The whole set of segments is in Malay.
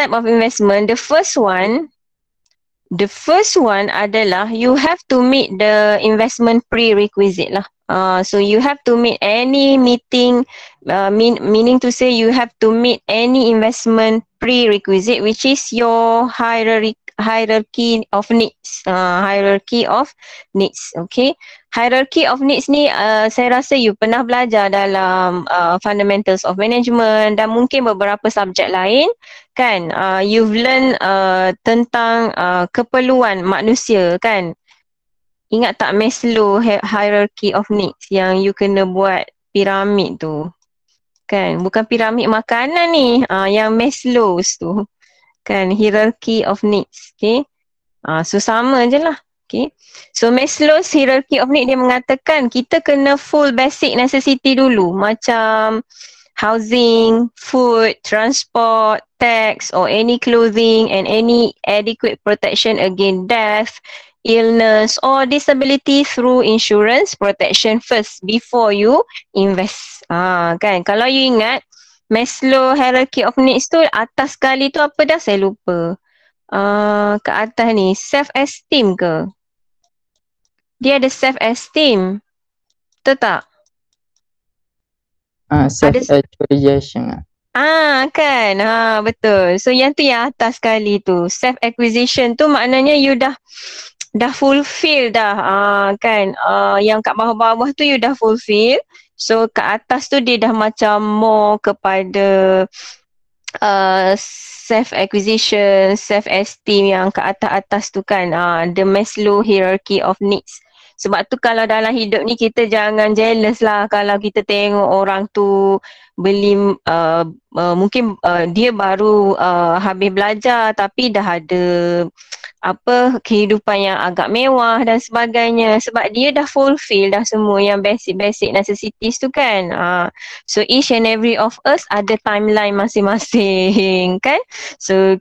type of investment. The first one, the first one adalah you have to meet the investment prerequisite lah. Uh, so you have to meet any meeting, uh, mean, meaning to say you have to meet any investment prerequisite, which is your hierarchy hierarchy of needs. Uh, hierarchy of needs. Okay. Hierarchy of needs ni uh, saya rasa you pernah belajar dalam uh, fundamentals of management dan mungkin beberapa subjek lain kan. Uh, you've learn uh, tentang uh, keperluan manusia kan. Ingat tak Maslow hierarchy of needs yang you kena buat piramid tu. Kan, bukan piramid makanan ni. Uh, yang Maslow's tu kan hierarchy of needs okay uh, ah, so sama je lah okay so Maslow's hierarchy of needs dia mengatakan kita kena full basic necessity dulu macam housing, food, transport, tax or any clothing and any adequate protection against death, illness or disability through insurance protection first before you invest. Ah kan kalau you ingat Maslow Hierarchy of Needs tu atas sekali tu apa dah saya lupa. Uh, ke atas ni, self-esteem ke? Dia ada self-esteem. Betul tak? Ah, self-acquisition. Lah. Ah, kan. Ha, betul. So yang tu yang atas sekali tu. Self-acquisition tu maknanya you dah dah fulfill dah. Ah, kan. Ah, yang kat bawah-bawah tu you dah fulfill. So kat atas tu dia dah macam more kepada uh, self acquisition, self esteem yang kat atas-atas tu kan uh, the Maslow hierarchy of needs. Sebab tu kalau dalam hidup ni kita jangan jealous lah kalau kita tengok orang tu beli uh, uh, mungkin uh, dia baru uh, habis belajar tapi dah ada uh, apa kehidupan yang agak mewah dan sebagainya sebab dia dah fulfill dah semua yang basic-basic necessities tu kan uh, so each and every of us ada timeline masing-masing kan so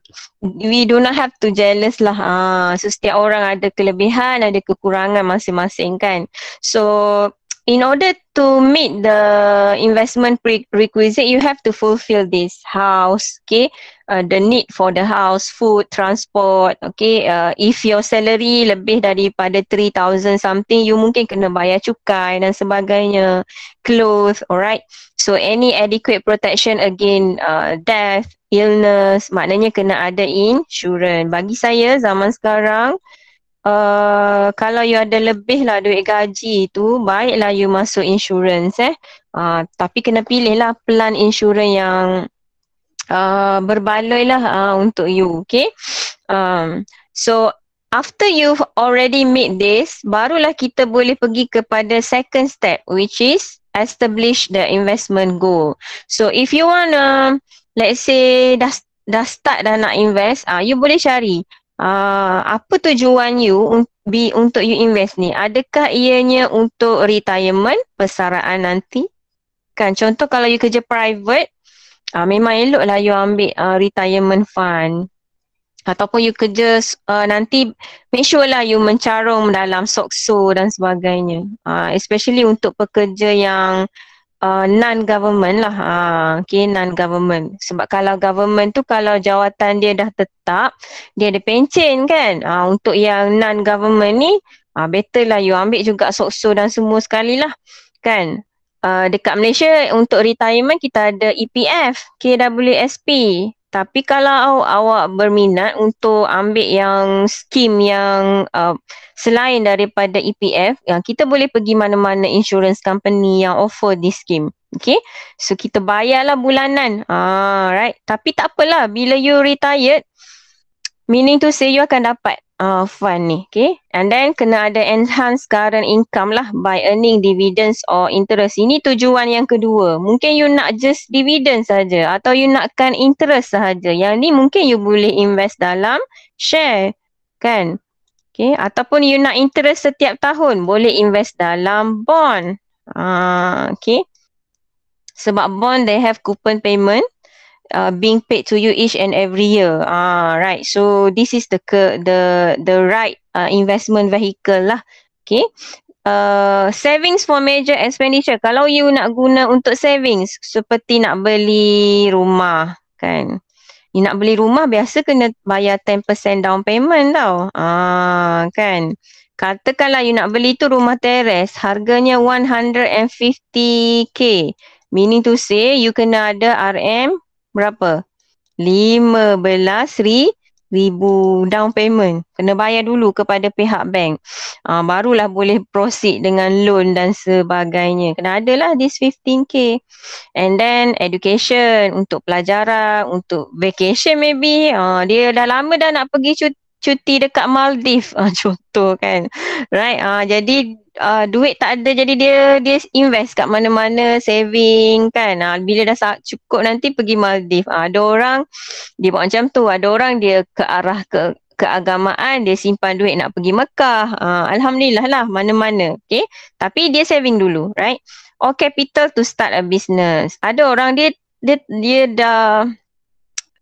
we do not have to jealous lah uh, so setiap orang ada kelebihan ada kekurangan masing-masing kan so uh, in order to meet the investment prerequisite, you have to fulfill this house, okay? Uh, the need for the house, food, transport, okay? Uh, if your salary lebih daripada 3,000 something, you mungkin kena bayar cukai dan sebagainya, clothes, alright? So, any adequate protection again, uh, death, illness, maknanya kena ada insurance. Bagi saya, zaman sekarang, Eh, kalau you ada lebih lah duit gaji tu, baiklah you masuk insurance eh. Uh, tapi kena pilih lah plan insurans yang uh, berbaloi lah uh, untuk you, okay. Um, so, after you've already made this, barulah kita boleh pergi kepada second step which is establish the investment goal. So, if you wanna, let's say dah dah start dah nak invest, ah uh, you boleh cari uh, apa tujuan you be untuk you invest ni? Adakah ianya untuk retirement, persaraan nanti? Kan contoh kalau you kerja private, uh, memang eloklah you ambil uh, retirement fund. Ataupun you kerja uh, nanti make sure lah you mencarum dalam sokso dan sebagainya. Uh, especially untuk pekerja yang uh, non-government lah. Ha, okay, non-government. Sebab kalau government tu kalau jawatan dia dah tetap, dia ada pencen kan. Ha, untuk yang non-government ni, ha, better lah you ambil juga sokso dan semua sekali lah. Kan? Uh, dekat Malaysia untuk retirement kita ada EPF, KWSP. Tapi kalau awak berminat untuk ambil yang skim yang uh, selain daripada EPF, ya, kita boleh pergi mana-mana insurance company yang offer di skim. Okay, so kita bayarlah bulanan. Ah, right. Tapi tak apalah, bila you retired, meaning to say you akan dapat uh, fund ni. Okay. And then kena ada enhance current income lah by earning dividends or interest. Ini tujuan yang kedua. Mungkin you nak just dividend saja atau you nakkan interest saja. Yang ni mungkin you boleh invest dalam share. Kan? Okay. Ataupun you nak interest setiap tahun boleh invest dalam bond. Uh, okay. Sebab bond they have coupon payment uh, being paid to you each and every year. Ah, right. So this is the the the right uh, investment vehicle lah. Okay. Uh, savings for major expenditure. Kalau you nak guna untuk savings seperti nak beli rumah kan. You nak beli rumah biasa kena bayar 10% down payment tau. Ah kan. Katakanlah you nak beli tu rumah teres harganya 150k. Meaning to say you kena ada RM berapa? 15 ri ribu down payment kena bayar dulu kepada pihak bank uh, barulah boleh proceed dengan loan dan sebagainya kena adalah this 15k and then education untuk pelajaran untuk vacation maybe uh, dia dah lama dah nak pergi cuti, cuti dekat Maldives uh, contoh kan right uh, jadi uh, duit tak ada jadi dia dia invest kat mana-mana saving kan uh, bila dah cukup nanti pergi Maldives uh, ada orang dia buat macam tu ada orang dia ke arah ke keagamaan dia simpan duit nak pergi Mekah uh, alhamdulillah lah mana-mana okay tapi dia saving dulu right or capital to start a business ada orang dia dia dia dah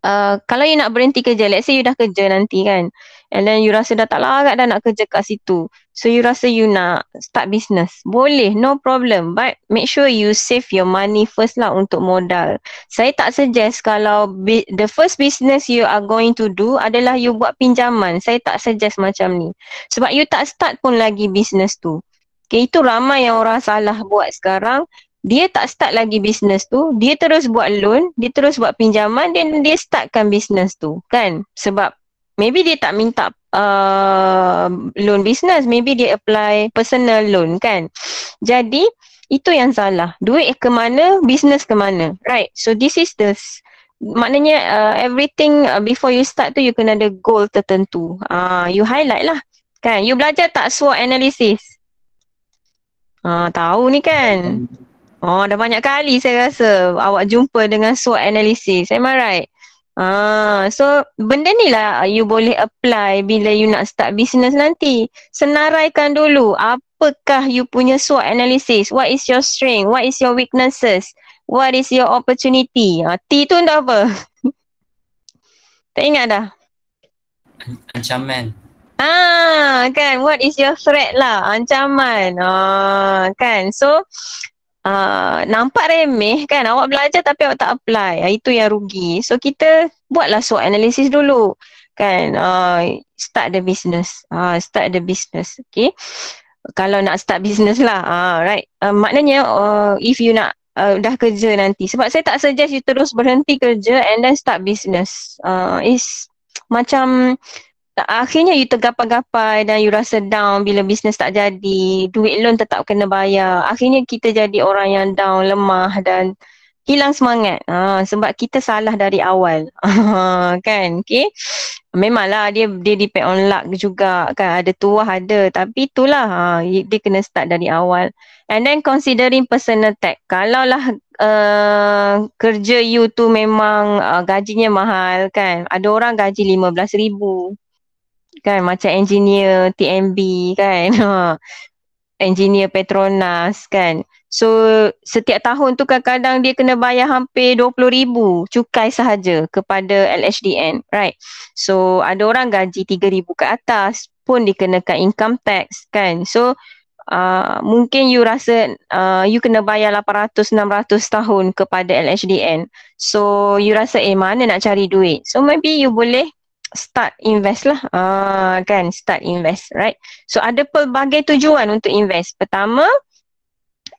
uh, kalau you nak berhenti kerja let's say you dah kerja nanti kan and then you rasa dah tak larat dah nak kerja kat situ so you rasa you nak start business boleh no problem but make sure you save your money first lah untuk modal saya tak suggest kalau the first business you are going to do adalah you buat pinjaman saya tak suggest macam ni sebab you tak start pun lagi business tu okay, itu ramai yang orang salah buat sekarang dia tak start lagi bisnes tu, dia terus buat loan, dia terus buat pinjaman dan dia startkan bisnes tu kan sebab Maybe dia tak minta uh, loan business, maybe dia apply personal loan kan. Jadi itu yang salah. Duit ke mana, business ke mana. Right. So this is the maknanya uh, everything uh, before you start tu you kena ada goal tertentu. Ah uh, you highlight lah. Kan? You belajar tak SWOT analysis? Ah uh, tahu ni kan. Hmm. Oh, dah banyak kali saya rasa awak jumpa dengan SWOT analysis. Am I right? Ah, so benda ni lah you boleh apply bila you nak start business nanti. Senaraikan dulu apakah you punya SWOT analysis. What is your strength? What is your weaknesses? What is your opportunity? Ah, T tu untuk apa? tak ingat dah? Ancaman. Ah, kan. What is your threat lah? Ancaman. Ah, kan. So, uh, nampak remeh kan awak belajar tapi awak tak apply ah, itu yang rugi so kita buatlah SWOT analysis dulu kan uh, start the business uh, start the business okay kalau nak start business lah uh, right uh, maknanya uh, if you nak uh, dah kerja nanti sebab saya tak suggest you terus berhenti kerja and then start business uh, is macam akhirnya you tergapai-gapai dan you rasa down bila bisnes tak jadi, duit loan tetap kena bayar. Akhirnya kita jadi orang yang down, lemah dan hilang semangat. Ha, sebab kita salah dari awal. kan? Okay? Memanglah dia dia depend on luck juga kan. Ada tuah ada tapi itulah ha, dia kena start dari awal. And then considering personal tax. Kalaulah Uh, kerja you tu memang uh, gajinya mahal kan ada orang gaji 15 ribu kan macam engineer TMB kan ha. engineer Petronas kan so setiap tahun tu kadang-kadang dia kena bayar hampir 20 ribu cukai sahaja kepada LHDN right so ada orang gaji 3 ribu ke atas pun dikenakan income tax kan so uh, mungkin you rasa uh, you kena bayar 800-600 tahun kepada LHDN so you rasa eh mana nak cari duit so maybe you boleh start invest lah uh, kan start invest right so ada pelbagai tujuan untuk invest pertama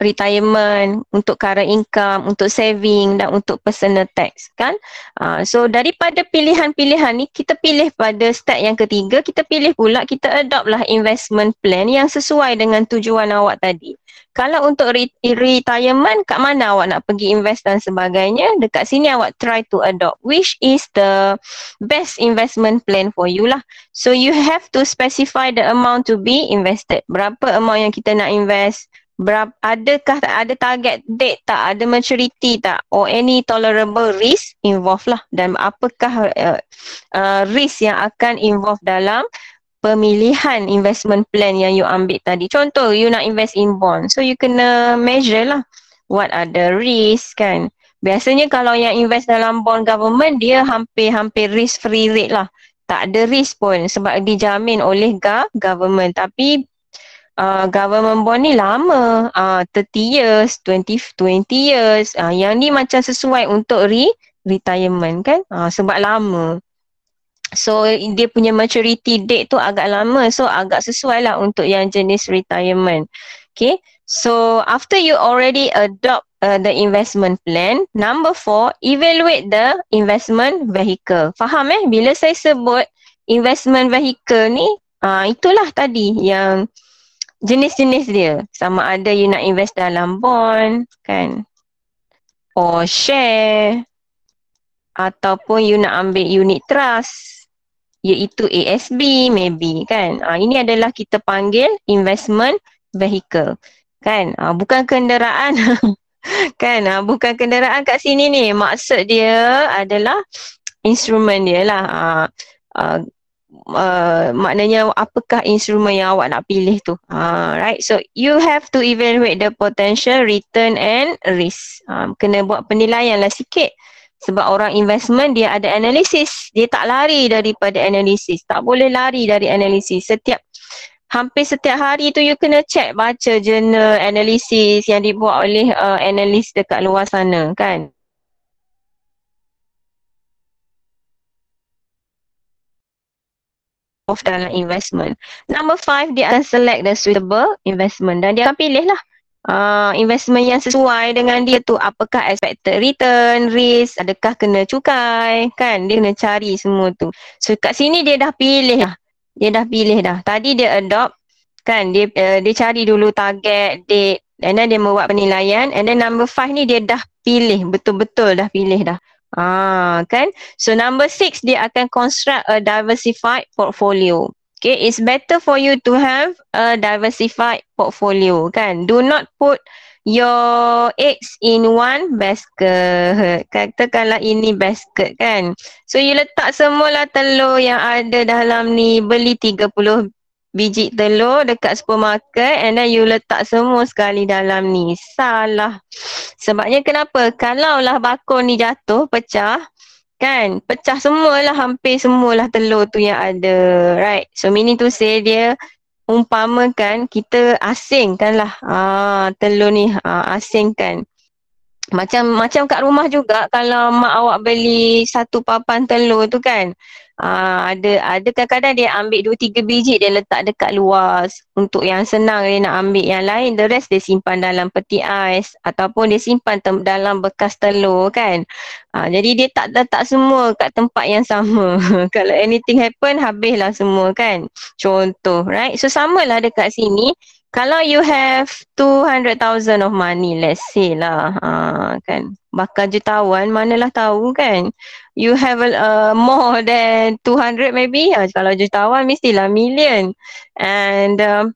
retirement, untuk current income, untuk saving dan untuk personal tax kan. Uh, so daripada pilihan-pilihan ni kita pilih pada step yang ketiga, kita pilih pula kita adopt lah investment plan yang sesuai dengan tujuan awak tadi. Kalau untuk re- retirement, kat mana awak nak pergi invest dan sebagainya, dekat sini awak try to adopt which is the best investment plan for you lah. So you have to specify the amount to be invested. Berapa amount yang kita nak invest, berapa adakah ada target date tak ada maturity tak or any tolerable risk involved lah dan apakah uh, uh, risk yang akan involve dalam pemilihan investment plan yang you ambil tadi contoh you nak invest in bond so you kena measure lah what are the risk kan biasanya kalau yang invest dalam bond government dia hampir-hampir risk free rate lah tak ada risk pun sebab dijamin oleh government tapi uh, government bond ni lama uh, ah, 30 years 20 20 years uh, yang ni macam sesuai untuk re retirement kan uh, sebab lama so dia punya maturity date tu agak lama so agak sesuai lah untuk yang jenis retirement okay so after you already adopt Uh, the investment plan. Number four, evaluate the investment vehicle. Faham eh? Bila saya sebut investment vehicle ni, uh, itulah tadi yang uh, jenis-jenis dia. Sama ada you nak invest dalam bond kan or share ataupun you nak ambil unit trust iaitu ASB maybe kan. Ha, ini adalah kita panggil investment vehicle kan. Ha, bukan kenderaan kan. Ha, bukan kenderaan kat sini ni. Maksud dia adalah instrumen dia lah. Ha, ha, uh, maknanya apakah instrumen yang awak nak pilih tu. Ha, uh, right. So you have to evaluate the potential return and risk. Um, kena buat penilaian lah sikit. Sebab orang investment dia ada analisis. Dia tak lari daripada analisis. Tak boleh lari dari analisis. Setiap hampir setiap hari tu you kena check baca jurnal analisis yang dibuat oleh uh, analis dekat luar sana kan. Of dalam investment. Number five, dia akan select the suitable investment dan dia akan pilih lah uh, investment yang sesuai dengan dia tu. Apakah expected return, risk, adakah kena cukai, kan? Dia kena cari semua tu. So kat sini dia dah pilih lah. Dia dah pilih dah. Tadi dia adopt, kan? Dia, uh, dia cari dulu target, date, And then dia membuat penilaian. And then number five ni dia dah pilih. Betul-betul dah pilih dah. Ah, kan? So number six, dia akan construct a diversified portfolio. Okay, it's better for you to have a diversified portfolio, kan? Do not put your eggs in one basket. Katakanlah ini basket, kan? So, you letak semualah telur yang ada dalam ni, beli biji telur dekat supermarket and then you letak semua sekali dalam ni. Salah. Sebabnya kenapa? Kalaulah bakul ni jatuh, pecah, kan? Pecah semualah, hampir semualah telur tu yang ada. Right? So mini tu say dia umpamakan kita asingkan lah ah, telur ni ah, asingkan. Macam macam kat rumah juga kalau mak awak beli satu papan telur tu kan. Ah, ada ada kadang-kadang dia ambil 2 3 biji dia letak dekat luar untuk yang senang dia nak ambil yang lain the rest dia simpan dalam peti ais ataupun dia simpan dalam bekas telur kan aa, ah, jadi dia tak letak semua kat tempat yang sama kalau anything happen habislah semua kan contoh right so samalah dekat sini kalau you have 200,000 of money let's say lah aa, ah, kan bakal jutawan manalah tahu kan you have a, uh, more than 200 maybe uh, kalau jutawan mestilah million and um,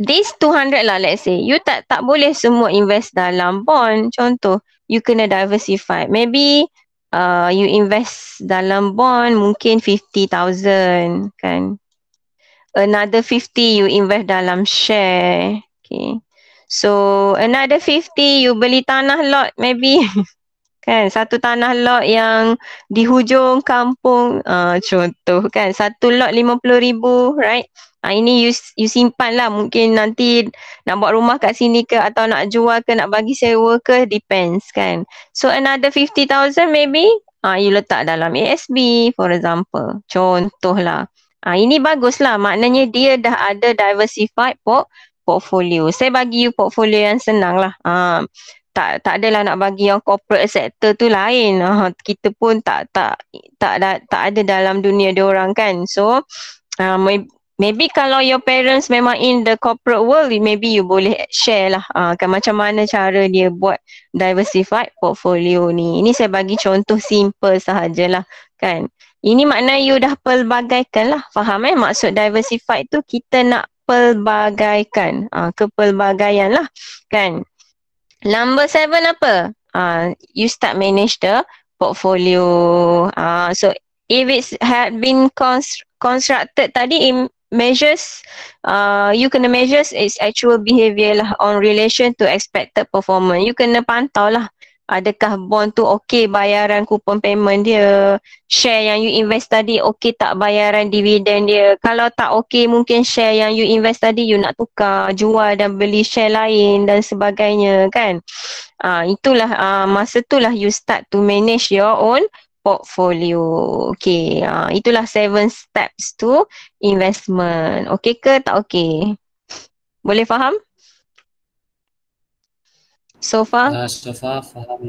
this 200 lah let's say you tak tak boleh semua invest dalam bond contoh you kena diversify maybe uh, you invest dalam bond mungkin 50,000 kan another 50 you invest dalam share okay so another 50 you beli tanah lot maybe kan satu tanah lot yang di hujung kampung uh, contoh kan satu lot lima puluh ribu right uh, ini you, you simpan lah mungkin nanti nak buat rumah kat sini ke atau nak jual ke nak bagi sewa ke depends kan so another fifty thousand maybe uh, you letak dalam ASB for example contoh lah uh, ini bagus lah maknanya dia dah ada diversified port portfolio. Saya bagi you portfolio yang senang lah. Uh, tak tak adalah nak bagi yang corporate sector tu lain. Uh, kita pun tak tak tak ada tak ada dalam dunia dia orang kan. So uh, ah, maybe, maybe kalau your parents memang in the corporate world, maybe you boleh share lah uh, kan macam mana cara dia buat diversified portfolio ni. Ini saya bagi contoh simple sahajalah kan. Ini makna you dah pelbagaikan lah. Faham eh? Maksud diversified tu kita nak pelbagaikan. Uh, kepelbagaian lah. Kan? Number seven apa? Uh, you start manage the portfolio. Uh, so if it had been const- constructed tadi, it measures, uh, you kena measures its actual behavior lah on relation to expected performance. You kena pantau lah adakah bond tu okey bayaran kupon payment dia share yang you invest tadi okey tak bayaran dividen dia kalau tak okey mungkin share yang you invest tadi you nak tukar jual dan beli share lain dan sebagainya kan ah uh, itulah uh, masa itulah you start to manage your own portfolio. Okay, uh, ah, itulah seven steps to investment. okey ke tak okey Boleh faham? So far? Uh, so far, faham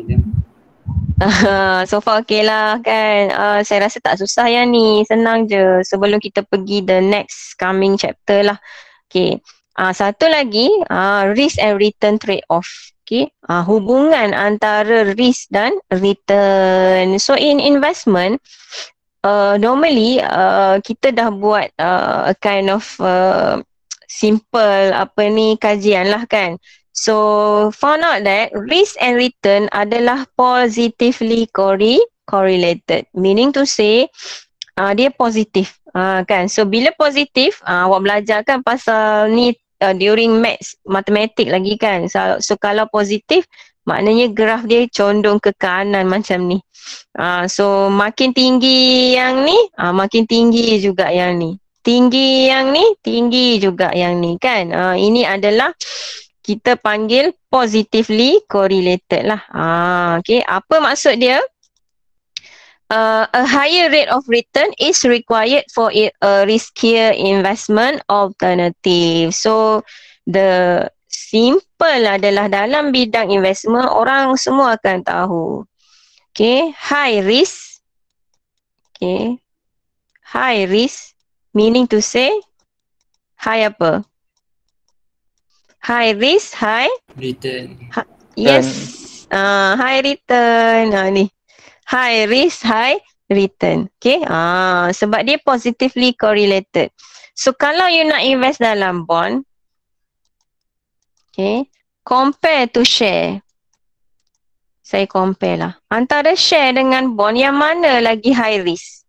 uh, So far okay lah kan. Uh, saya rasa tak susah ya ni. Senang je. Sebelum kita pergi the next coming chapter lah. Okay. Uh, satu lagi, uh, risk and return trade-off. Okay. Uh, hubungan antara risk dan return. So in investment, uh, normally uh, kita dah buat uh, a kind of uh, simple apa ni kajian lah kan So, found out that risk and return adalah positively corre- correlated. Meaning to say, uh, dia positif. Uh, kan? So, bila positif, uh, awak belajar kan pasal ni uh, during maths, matematik lagi kan. So, so, kalau positif, maknanya graf dia condong ke kanan macam ni. Uh, so, makin tinggi yang ni, uh, makin tinggi juga yang ni. Tinggi yang ni, tinggi juga yang ni kan. Uh, ini adalah kita panggil positively correlated lah. Ah, okay. Apa maksud dia? Uh, a higher rate of return is required for it a riskier investment alternative. So, the simple adalah dalam bidang investment, orang semua akan tahu. Okay, high risk. Okay, high risk meaning to say high apa? Hi Riz, hi. Return. Ha- yes. Uh, hi Return. Ha, ni. Hi Riz, hi Return. Okay. Ah, sebab dia positively correlated. So kalau you nak invest dalam bond, okay, compare to share. Saya compare lah. Antara share dengan bond, yang mana lagi high risk?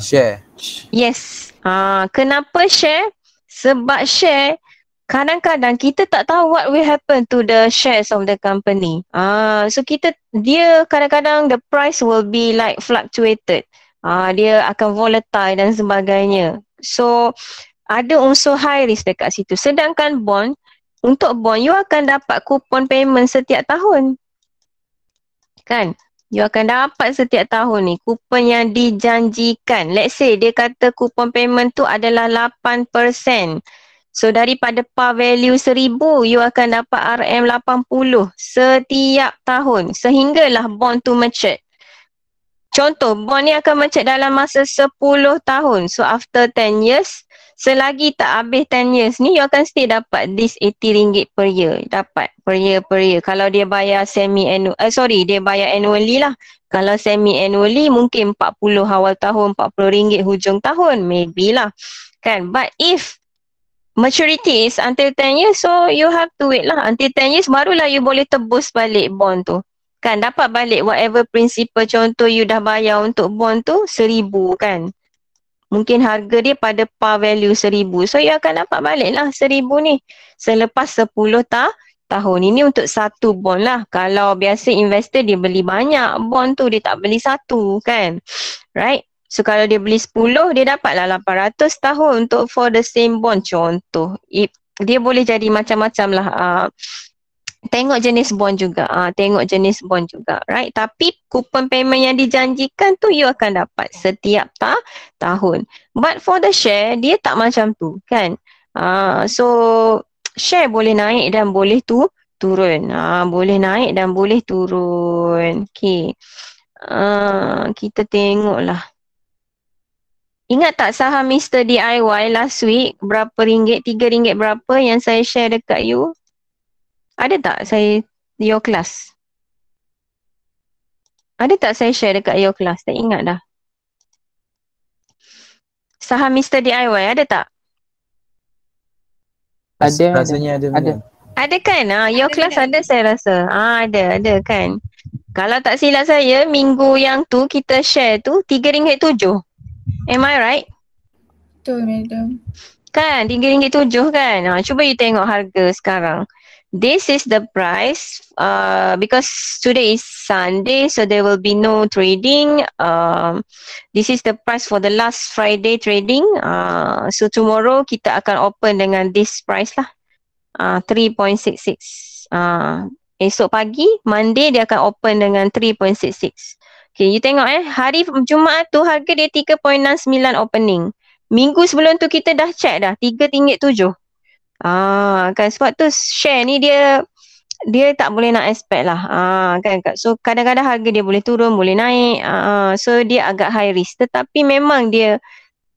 Share. Yes. Ah, kenapa share? Sebab share, kadang-kadang kita tak tahu what will happen to the shares of the company. Ah, uh, so kita dia kadang-kadang the price will be like fluctuated. Ah, uh, dia akan volatile dan sebagainya. So ada unsur high risk dekat situ. Sedangkan bond, untuk bond you akan dapat coupon payment setiap tahun. Kan? you akan dapat setiap tahun ni kupon yang dijanjikan. Let's say dia kata kupon payment tu adalah 8%. So daripada par value seribu, you akan dapat RM80 setiap tahun sehinggalah bond tu mature. Contoh, bond ni akan mencet dalam masa 10 tahun. So after 10 years, selagi tak habis 10 years ni you akan still dapat this 80 ringgit per year dapat per year per year kalau dia bayar semi annual uh, eh, sorry dia bayar annually lah kalau semi annually mungkin 40 awal tahun 40 ringgit hujung tahun maybe lah kan but if maturity is until 10 years so you have to wait lah until 10 years barulah you boleh tebus balik bond tu kan dapat balik whatever principle contoh you dah bayar untuk bond tu seribu kan mungkin harga dia pada par value seribu. So you akan dapat balik seribu ni selepas sepuluh ta tahun. Ini untuk satu bond lah. Kalau biasa investor dia beli banyak bond tu dia tak beli satu kan. Right? So kalau dia beli sepuluh dia dapatlah lapan ratus tahun untuk for the same bond contoh. It, dia boleh jadi macam-macam lah. Uh, Tengok jenis bond juga. Ah, ha, tengok jenis bond juga. Right? Tapi coupon payment yang dijanjikan tu you akan dapat setiap ta tahun. But for the share, dia tak macam tu, kan? Ah, ha, so share boleh naik dan boleh tu turun. Ah, ha, boleh naik dan boleh turun. Okay. Ah, kita tengoklah. Ingat tak saham Mr. DIY last week berapa ringgit, tiga ringgit berapa yang saya share dekat you? Ada tak saya your class? Ada tak saya share dekat your class? Tak ingat dah. Saham Mr. DIY ada tak? Ada. Rasanya ada. Ada. Ada kan? Ha, your ada, class ada. ada saya rasa. Ah ada, ada kan? Kalau tak silap saya, minggu yang tu kita share tu RM3.7. Am I right? Betul, madam. Kan? RM3.7 kan? Ha, cuba you tengok harga sekarang this is the price uh, because today is sunday so there will be no trading um, this is the price for the last friday trading uh, so tomorrow kita akan open dengan this price lah uh, 3.66 uh, esok pagi monday dia akan open dengan 3.66 okay you tengok eh hari jumaat tu harga dia 3.69 opening minggu sebelum tu kita dah check dah 3.7 Ah kan sebab tu share ni dia dia tak boleh nak expect lah. Ah kan so kadang-kadang harga dia boleh turun, boleh naik. Ah so dia agak high risk tetapi memang dia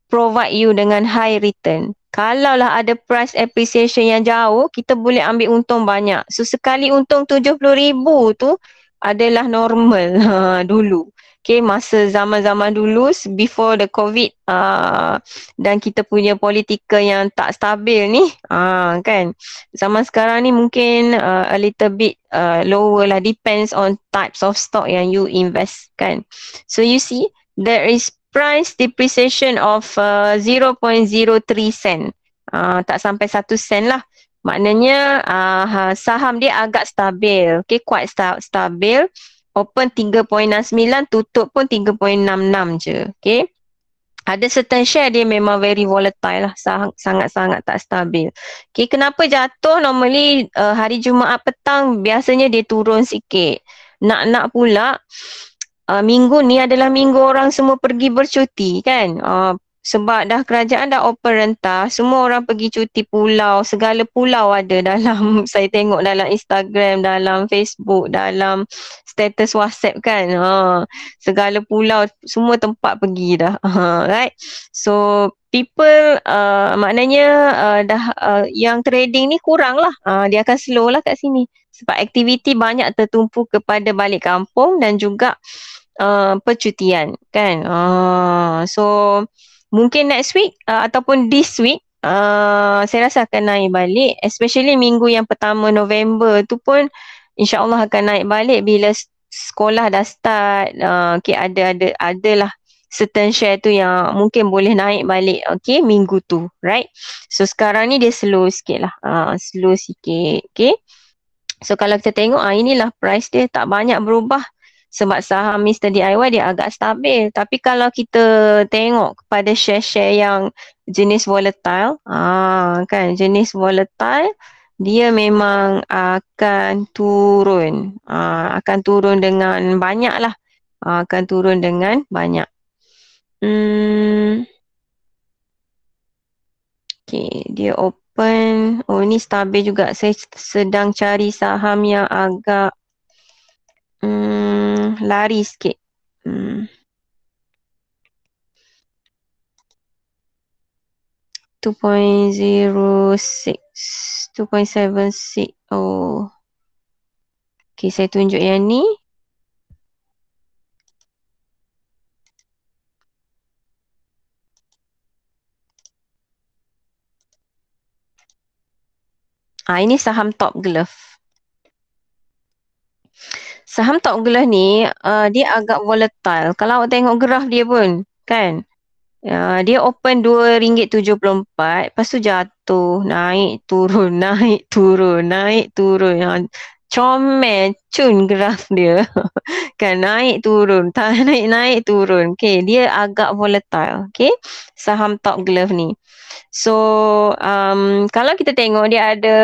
provide you dengan high return. Kalaulah ada price appreciation yang jauh, kita boleh ambil untung banyak. So sekali untung 70,000 tu adalah normal ha, dulu. Okay, masa zaman-zaman dulu before the COVID uh, dan kita punya politikal yang tak stabil ni, uh, kan? Zaman sekarang ni mungkin uh, a little bit uh, lower lah. Depends on types of stock yang you invest, kan? So you see, there is price depreciation of uh, 0.03 sen. Uh, tak sampai 1 sen lah. Maknanya uh, saham dia agak stabil, okay? Quite sta- stabil open 3.69 tutup pun 3.66 je okay ada certain share dia memang very volatile lah sangat-sangat tak stabil okay kenapa jatuh normally uh, hari Jumaat petang biasanya dia turun sikit nak-nak pula uh, minggu ni adalah minggu orang semua pergi bercuti kan uh, sebab dah kerajaan dah open rentah semua orang pergi cuti pulau segala pulau ada dalam saya tengok dalam Instagram dalam Facebook dalam status WhatsApp kan ha segala pulau semua tempat pergi dah ha right so people uh, maknanya uh, dah uh, yang trading ni kurang lah uh, dia akan slow lah kat sini sebab aktiviti banyak tertumpu kepada balik kampung dan juga uh, percutian kan uh, so mungkin next week uh, ataupun this week uh, saya rasa akan naik balik especially minggu yang pertama November tu pun insyaallah akan naik balik bila sekolah dah start uh, okey ada ada adalah certain share tu yang mungkin boleh naik balik okey minggu tu right so sekarang ni dia slow sikit lah uh, slow sikit okey So kalau kita tengok ah inilah price dia tak banyak berubah sebab saham Mr. DIY dia agak stabil. Tapi kalau kita tengok kepada share-share yang jenis volatile, ah kan jenis volatile dia memang akan turun. Ah, akan turun dengan banyak lah. Ah, akan turun dengan banyak. Hmm. Okay, dia open. Oh, ni stabil juga. Saya sedang cari saham yang agak Mm, lari sikit. Mm. Two point Oh, okay. Saya tunjuk yang ni. Ah, ini saham top glove saham tak gelah ni uh, dia agak volatile kalau awak tengok graf dia pun kan uh, dia open RM2.74 lepas tu jatuh naik turun naik turun naik turun uh, comel cun graf dia kan naik turun tak naik naik turun okey dia agak volatile okey saham top glove ni so um, kalau kita tengok dia ada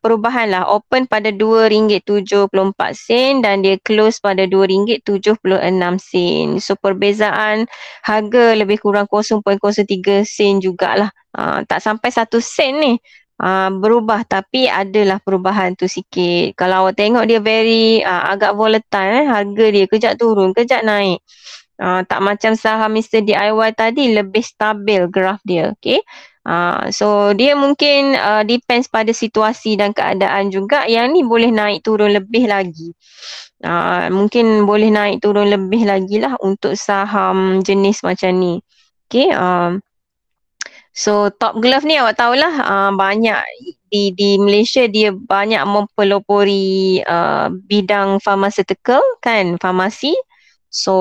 perubahan lah open pada RM2.74 sen dan dia close pada RM2.76 sen so perbezaan harga lebih kurang 0.03 sen jugalah Uh, tak sampai satu sen ni uh, berubah tapi adalah perubahan tu sikit. Kalau awak tengok dia very uh, agak volatile eh, harga dia kejap turun, kejap naik. Uh, tak macam saham Mr. DIY tadi lebih stabil graf dia. Okay. Uh, so dia mungkin uh, depends pada situasi dan keadaan juga yang ni boleh naik turun lebih lagi. Uh, mungkin boleh naik turun lebih lagi lah untuk saham jenis macam ni. Okay. Uh, So top glove ni awak tahulah uh, banyak di di Malaysia dia banyak mempelopori uh, bidang pharmaceutical kan farmasi. So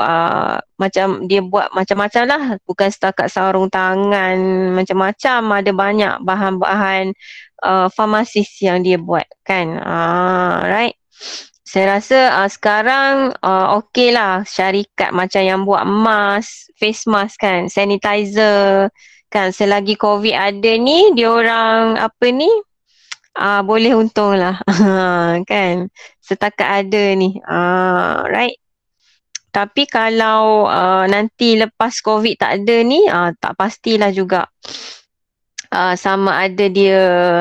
uh, macam dia buat macam-macam lah bukan setakat sarung tangan macam-macam ada banyak bahan-bahan uh, farmasis yang dia buat kan. Uh, right. Saya rasa uh, sekarang uh, okey lah syarikat macam yang buat mask, face mask kan, sanitizer, kan selagi covid ada ni dia orang apa ni uh, boleh untung lah kan setakat ada ni uh, right tapi kalau uh, nanti lepas covid tak ada ni uh, tak pastilah juga Uh, sama ada dia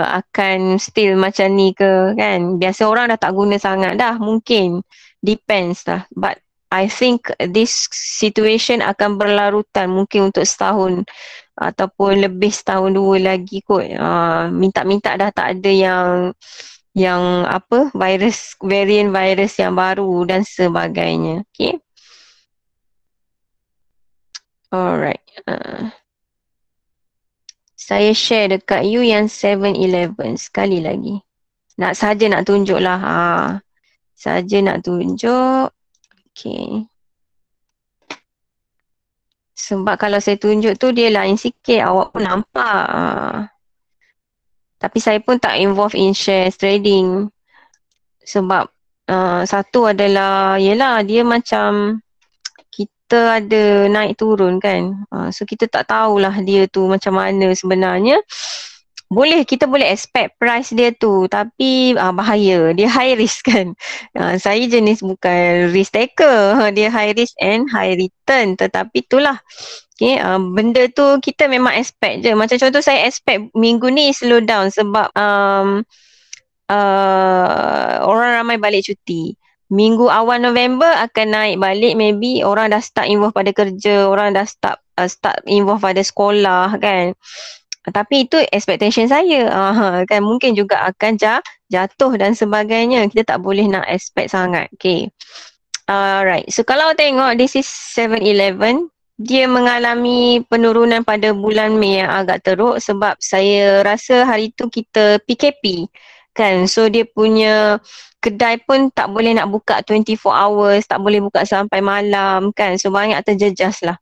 akan still macam ni ke kan biasa orang dah tak guna sangat dah mungkin depends lah but i think this situation akan berlarutan mungkin untuk setahun ataupun lebih setahun dua lagi kot uh, minta-minta dah tak ada yang yang apa virus varian virus yang baru dan sebagainya okey alright uh, saya share dekat you yang 711 sekali lagi nak saja nak tunjuklah ha ah, saja nak tunjuk okey sebab kalau saya tunjuk tu dia lain sikit awak pun nampak. Tapi saya pun tak involve in shares trading. Sebab uh, satu adalah yelah dia macam kita ada naik turun kan. Uh, so kita tak tahulah dia tu macam mana sebenarnya. Uh, boleh kita boleh expect price dia tu tapi uh, bahaya dia high risk kan uh, saya jenis bukan risk taker dia high risk and high return tetapi itulah okay, uh, benda tu kita memang expect je macam contoh saya expect minggu ni slow down sebab um, uh, orang ramai balik cuti minggu awal November akan naik balik maybe orang dah start involve pada kerja orang dah start uh, start involve pada sekolah kan tapi itu expectation saya uh, kan mungkin juga akan jatuh dan sebagainya kita tak boleh nak expect sangat okay alright so kalau tengok this is 7-11 dia mengalami penurunan pada bulan Mei yang agak teruk sebab saya rasa hari tu kita PKP kan so dia punya kedai pun tak boleh nak buka 24 hours tak boleh buka sampai malam kan so banyak terjejas lah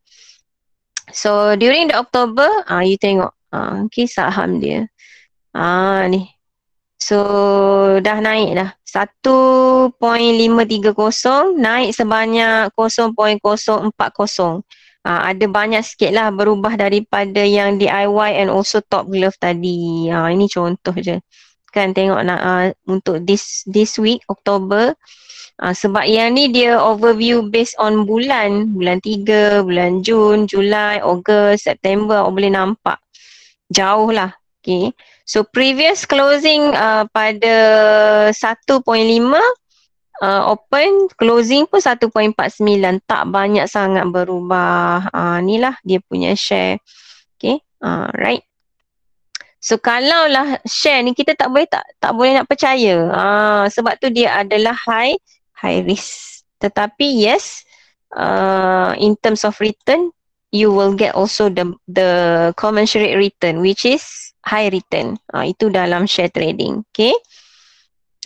So during the October, ah uh, you tengok ha, ah, okay, saham dia. Ha, ni. So dah naik dah. 1.530 naik sebanyak 0.040. Ha, ah, ada banyak sikit lah berubah daripada yang DIY and also top glove tadi. Ha, ini contoh je. Kan tengok nak ha, untuk this this week, Oktober. Ha, sebab yang ni dia overview based on bulan. Bulan 3, bulan Jun, Julai, Ogos, September. Awak boleh nampak jauh lah. Okay. So previous closing uh, pada 1.5 uh, open closing pun 1.49 tak banyak sangat berubah. Uh, lah dia punya share. Okay. Alright. Uh, So lah share ni kita tak boleh tak tak boleh nak percaya. Ah sebab tu dia adalah high high risk. Tetapi yes uh, in terms of return you will get also the the commensurate return which is high return uh, itu dalam share trading okay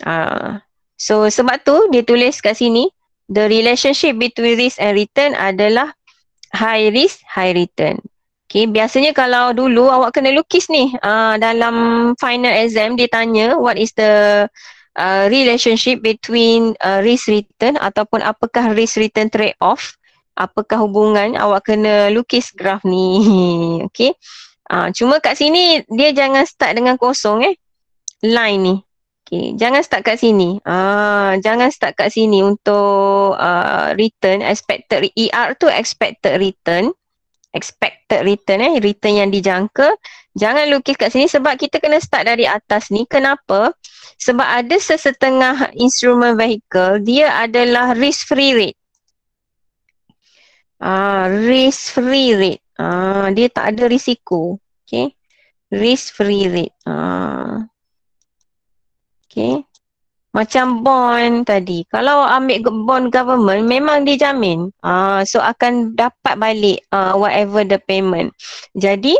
uh, so sebab tu dia tulis kat sini the relationship between risk and return adalah high risk high return okay biasanya kalau dulu awak kena lukis ni uh, dalam final exam dia tanya what is the uh, relationship between uh, risk return ataupun apakah risk return trade off apakah hubungan awak kena lukis graf ni okay? uh, ah, cuma kat sini dia jangan start dengan kosong eh line ni okay? jangan start kat sini ah uh, jangan start kat sini untuk uh, return expected ER tu expected return expected return eh return yang dijangka jangan lukis kat sini sebab kita kena start dari atas ni kenapa sebab ada sesetengah instrument vehicle dia adalah risk free rate Ah, risk free rate. Ah, dia tak ada risiko. Okay. Risk free rate. Ah. Okay. Macam bond tadi. Kalau ambil bond government, memang dijamin. Ah, so akan dapat balik ah, whatever the payment. Jadi,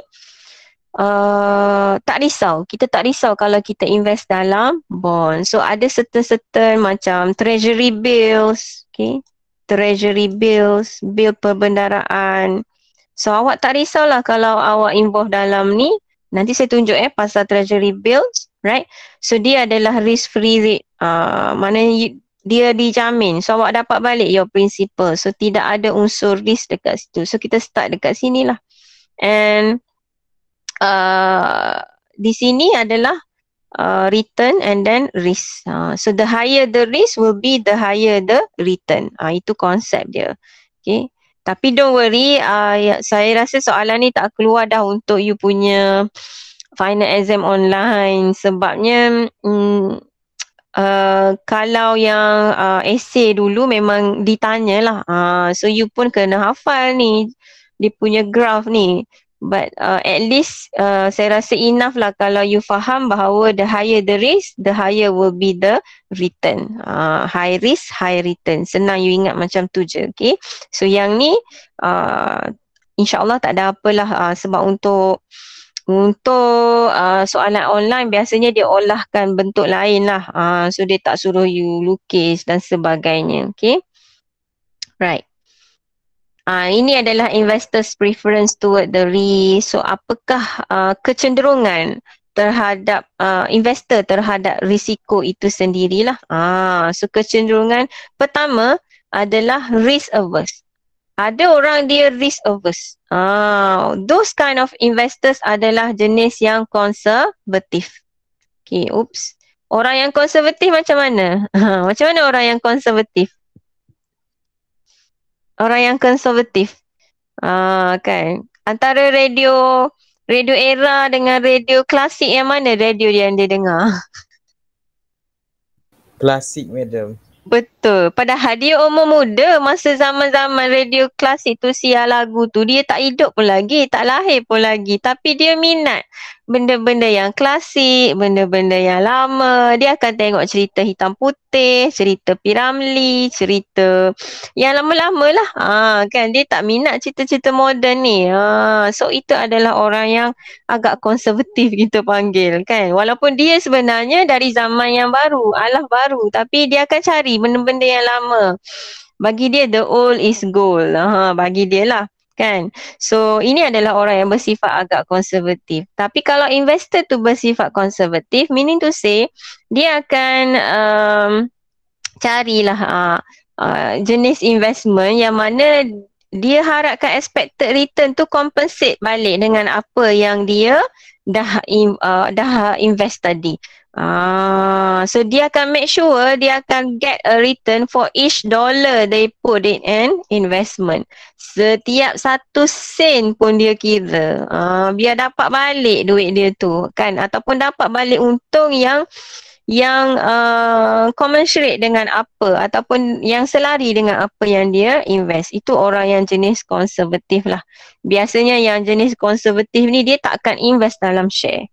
Uh, tak risau. Kita tak risau kalau kita invest dalam bond. So ada certain-certain macam treasury bills. Okay treasury bills, bill perbendaraan. So awak tak risaulah kalau awak involve dalam ni. Nanti saya tunjuk eh pasal treasury bills, right? So dia adalah risk free rate. Uh, ah, mana dia dijamin. So awak dapat balik your principal. So tidak ada unsur risk dekat situ. So kita start dekat sinilah. And uh, di sini adalah uh, return and then risk. Uh, so the higher the risk will be the higher the return. Uh, itu konsep dia. Okay. Tapi don't worry, uh, ya, saya rasa soalan ni tak keluar dah untuk you punya final exam online sebabnya mm, uh, kalau yang uh, essay dulu memang ditanyalah. Uh, so you pun kena hafal ni dia punya graph ni. But uh, at least uh, saya rasa enough lah kalau you faham bahawa the higher the risk, the higher will be the return. Uh, high risk, high return. Senang you ingat macam tu je, okay. So yang ni, uh, insyaAllah tak ada apalah uh, sebab untuk untuk uh, soalan online biasanya dia olahkan bentuk lain lah. Uh, so dia tak suruh you lukis dan sebagainya, okay. Right. Uh, ini adalah investors preference toward the risk. So apakah uh, kecenderungan terhadap uh, investor terhadap risiko itu sendirilah. Ah, uh, so kecenderungan pertama adalah risk averse. Ada orang dia risk averse. Ah, those kind of investors adalah jenis yang konservatif. Okay, oops. Orang yang konservatif macam mana? macam mana orang yang konservatif? orang yang konservatif. Ah uh, kan. Antara radio radio era dengan radio klasik yang mana radio yang dia dengar? Klasik madam. Betul. Betul. Padahal dia umur muda masa zaman-zaman radio klasik tu siar lagu tu. Dia tak hidup pun lagi, tak lahir pun lagi. Tapi dia minat benda-benda yang klasik, benda-benda yang lama. Dia akan tengok cerita hitam putih, cerita piramli, cerita yang lama-lama lah. Ha, kan? Dia tak minat cerita-cerita moden ni. Ha, so itu adalah orang yang agak konservatif kita panggil kan. Walaupun dia sebenarnya dari zaman yang baru, alah baru. Tapi dia akan cari benda-benda benda yang lama. Bagi dia the old is gold. Ha bagi dia lah kan. So ini adalah orang yang bersifat agak konservatif. Tapi kalau investor tu bersifat konservatif meaning to say dia akan um, carilah uh, uh, jenis investment yang mana dia harapkan expected return tu compensate balik dengan apa yang dia dah uh, dah invest tadi. Ah, so dia akan make sure dia akan get a return for each dollar they put in investment. Setiap satu sen pun dia kira. Ah, biar dapat balik duit dia tu kan ataupun dapat balik untung yang yang uh, commensurate dengan apa ataupun yang selari dengan apa yang dia invest. Itu orang yang jenis konservatif lah. Biasanya yang jenis konservatif ni dia takkan invest dalam share.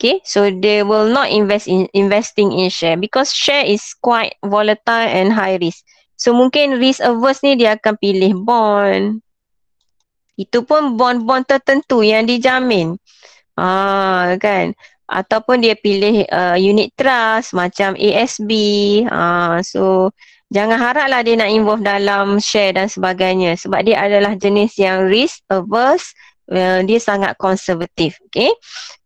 Okay, so they will not invest in investing in share because share is quite volatile and high risk. So mungkin risk averse ni dia akan pilih bond. Itu pun bond-bond tertentu yang dijamin. Ah, kan? Ataupun dia pilih uh, unit trust macam ASB. Ah, so jangan haraplah dia nak involve dalam share dan sebagainya sebab dia adalah jenis yang risk averse well, dia sangat konservatif. Okay.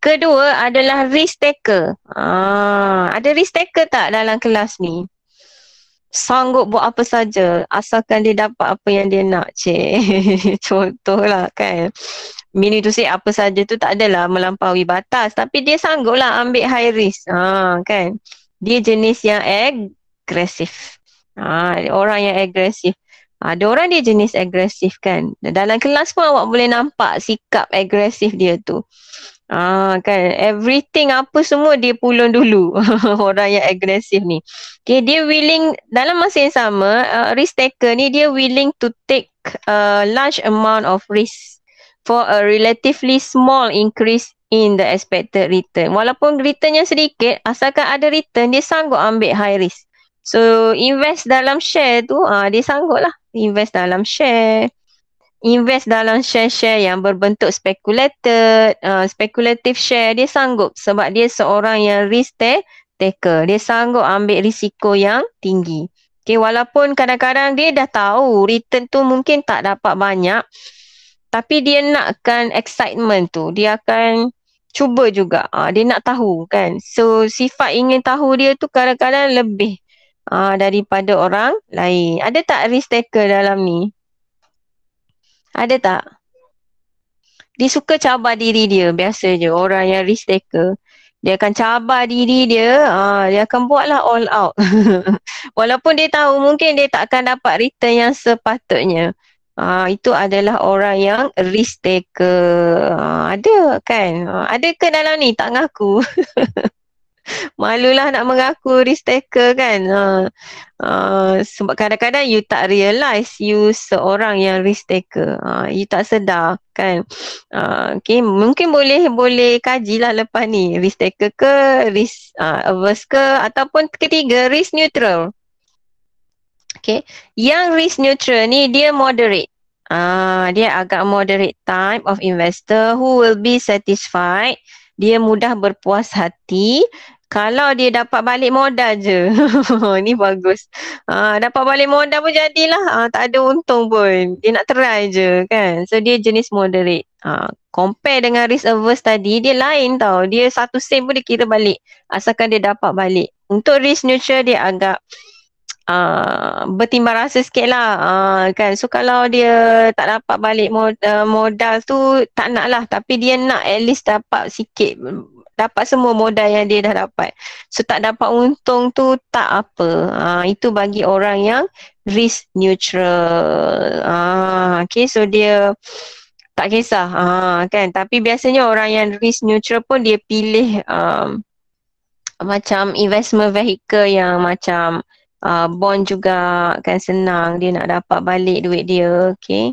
Kedua adalah risk taker. Ah, ada risk taker tak dalam kelas ni? Sanggup buat apa saja asalkan dia dapat apa yang dia nak, cik. Contohlah kan. Mini tu sih apa saja tu tak adalah melampaui batas. Tapi dia sanggup lah ambil high risk. Ah, kan. Dia jenis yang agresif. Ah, orang yang agresif ada ah, orang dia jenis agresif kan dalam kelas pun awak boleh nampak sikap agresif dia tu ah kan everything apa semua dia pulun dulu orang yang agresif ni okay dia willing dalam masa yang sama uh, risk taker ni dia willing to take a ah, large amount of risk for a relatively small increase in the expected return. Walaupun returnnya sedikit, asalkan ada return, dia sanggup ambil high risk. So invest dalam share tu uh, dia sanggup lah. Invest dalam share. Invest dalam share-share yang berbentuk speculated. Uh, speculative share dia sanggup sebab dia seorang yang risk taker. Dia sanggup ambil risiko yang tinggi. Okay, walaupun kadang-kadang dia dah tahu return tu mungkin tak dapat banyak tapi dia nakkan excitement tu. Dia akan cuba juga. Uh, dia nak tahu kan. So sifat ingin tahu dia tu kadang-kadang lebih uh, daripada orang lain. Ada tak risk taker dalam ni? Ada tak? Dia suka cabar diri dia biasa je orang yang risk taker. Dia akan cabar diri dia, uh, dia akan buatlah all out. Walaupun dia tahu mungkin dia tak akan dapat return yang sepatutnya. Uh, itu adalah orang yang risk taker. Uh, ada kan? Uh, ada ke dalam ni? Tak ngaku. malulah nak mengaku risk taker kan. Ha. Uh, sebab kadang-kadang you tak realise you seorang yang risk taker. Uh, ha, you tak sedar kan. Uh, okay. Mungkin boleh boleh kajilah lepas ni. Risk taker ke, risk uh, averse ke ataupun ketiga risk neutral. Okay. Yang risk neutral ni dia moderate. Ah, dia agak moderate type of investor who will be satisfied. Dia mudah berpuas hati kalau dia dapat balik modal je. ni bagus. Ha, dapat balik modal pun jadilah. Ha, tak ada untung pun. Dia nak try je kan. So dia jenis moderate. Ha, compare dengan risk averse tadi, dia lain tau. Dia satu sen pun dia kira balik. Asalkan dia dapat balik. Untuk risk neutral dia agak uh, bertimbang rasa sikit lah. Uh, kan? So kalau dia tak dapat balik mod, uh, modal tu tak nak lah. Tapi dia nak at least dapat sikit dapat semua modal yang dia dah dapat. So tak dapat untung tu tak apa. Ha, itu bagi orang yang risk neutral. ha, okay, so dia tak kisah. ha, kan? Tapi biasanya orang yang risk neutral pun dia pilih um, macam investment vehicle yang macam uh, bond juga kan senang dia nak dapat balik duit dia, okay?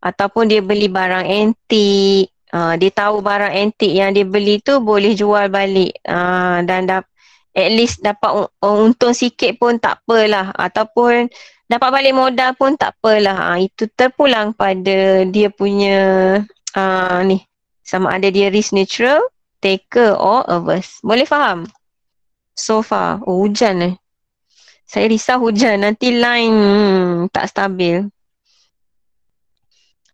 Ataupun dia beli barang antik, uh, dia tahu barang antik yang dia beli tu boleh jual balik uh, dan da- at least dapat untung sikit pun tak apalah ataupun dapat balik modal pun tak apalah uh, itu terpulang pada dia punya uh, ni sama ada dia risk neutral taker or averse boleh faham so far oh, hujan eh saya risau hujan nanti line hmm, tak stabil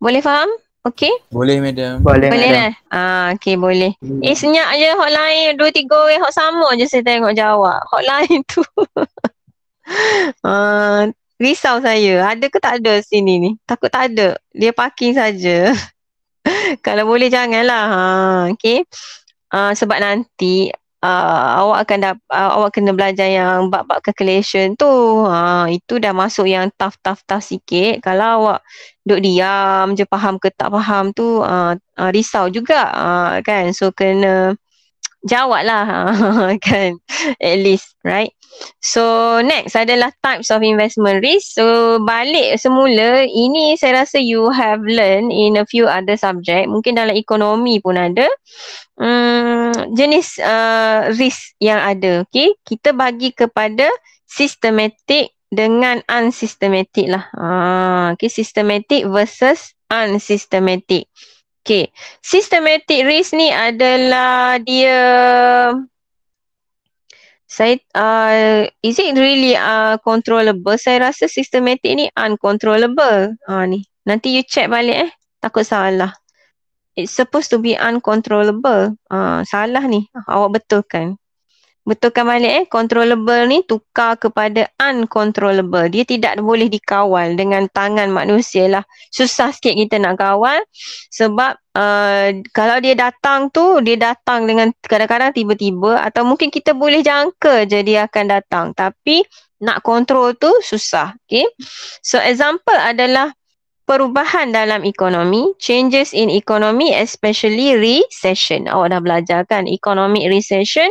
boleh faham Okey, Boleh madam. Boleh, boleh madam. Lah. Ah, okey boleh. Hmm. Eh senyap je hotline dua tiga orang hot sama je saya tengok jawab. lain tu. ah, risau saya. Ada ke tak ada sini ni? Takut tak ada. Dia parking saja. Kalau boleh janganlah. Ha, okey. Uh, sebab nanti uh, awak akan dap, uh, awak kena belajar yang bab-bab calculation tu. uh, itu dah masuk yang tough tough tough sikit. Kalau awak duduk diam je faham ke tak faham tu uh, uh, risau juga uh, kan. So kena uh, jawab lah ha, kan at least right so next adalah types of investment risk so balik semula ini saya rasa you have learned in a few other subject mungkin dalam ekonomi pun ada um, jenis uh, risk yang ada okay kita bagi kepada systematic dengan unsystematic lah ah, okay systematic versus unsystematic Okay, systematic risk ni adalah dia saya uh, is it really uh, controllable? Saya rasa systematic ni uncontrollable. Ah uh, ni. Nanti you check balik eh. Takut salah. It's supposed to be uncontrollable. Ah uh, salah ni. Awak betulkan betulkan balik eh controllable ni tukar kepada uncontrollable dia tidak boleh dikawal dengan tangan manusia lah susah sikit kita nak kawal sebab uh, kalau dia datang tu dia datang dengan kadang-kadang tiba-tiba atau mungkin kita boleh jangka je dia akan datang tapi nak kontrol tu susah okay so example adalah perubahan dalam ekonomi, changes in economy especially recession. Awak dah belajar kan economic recession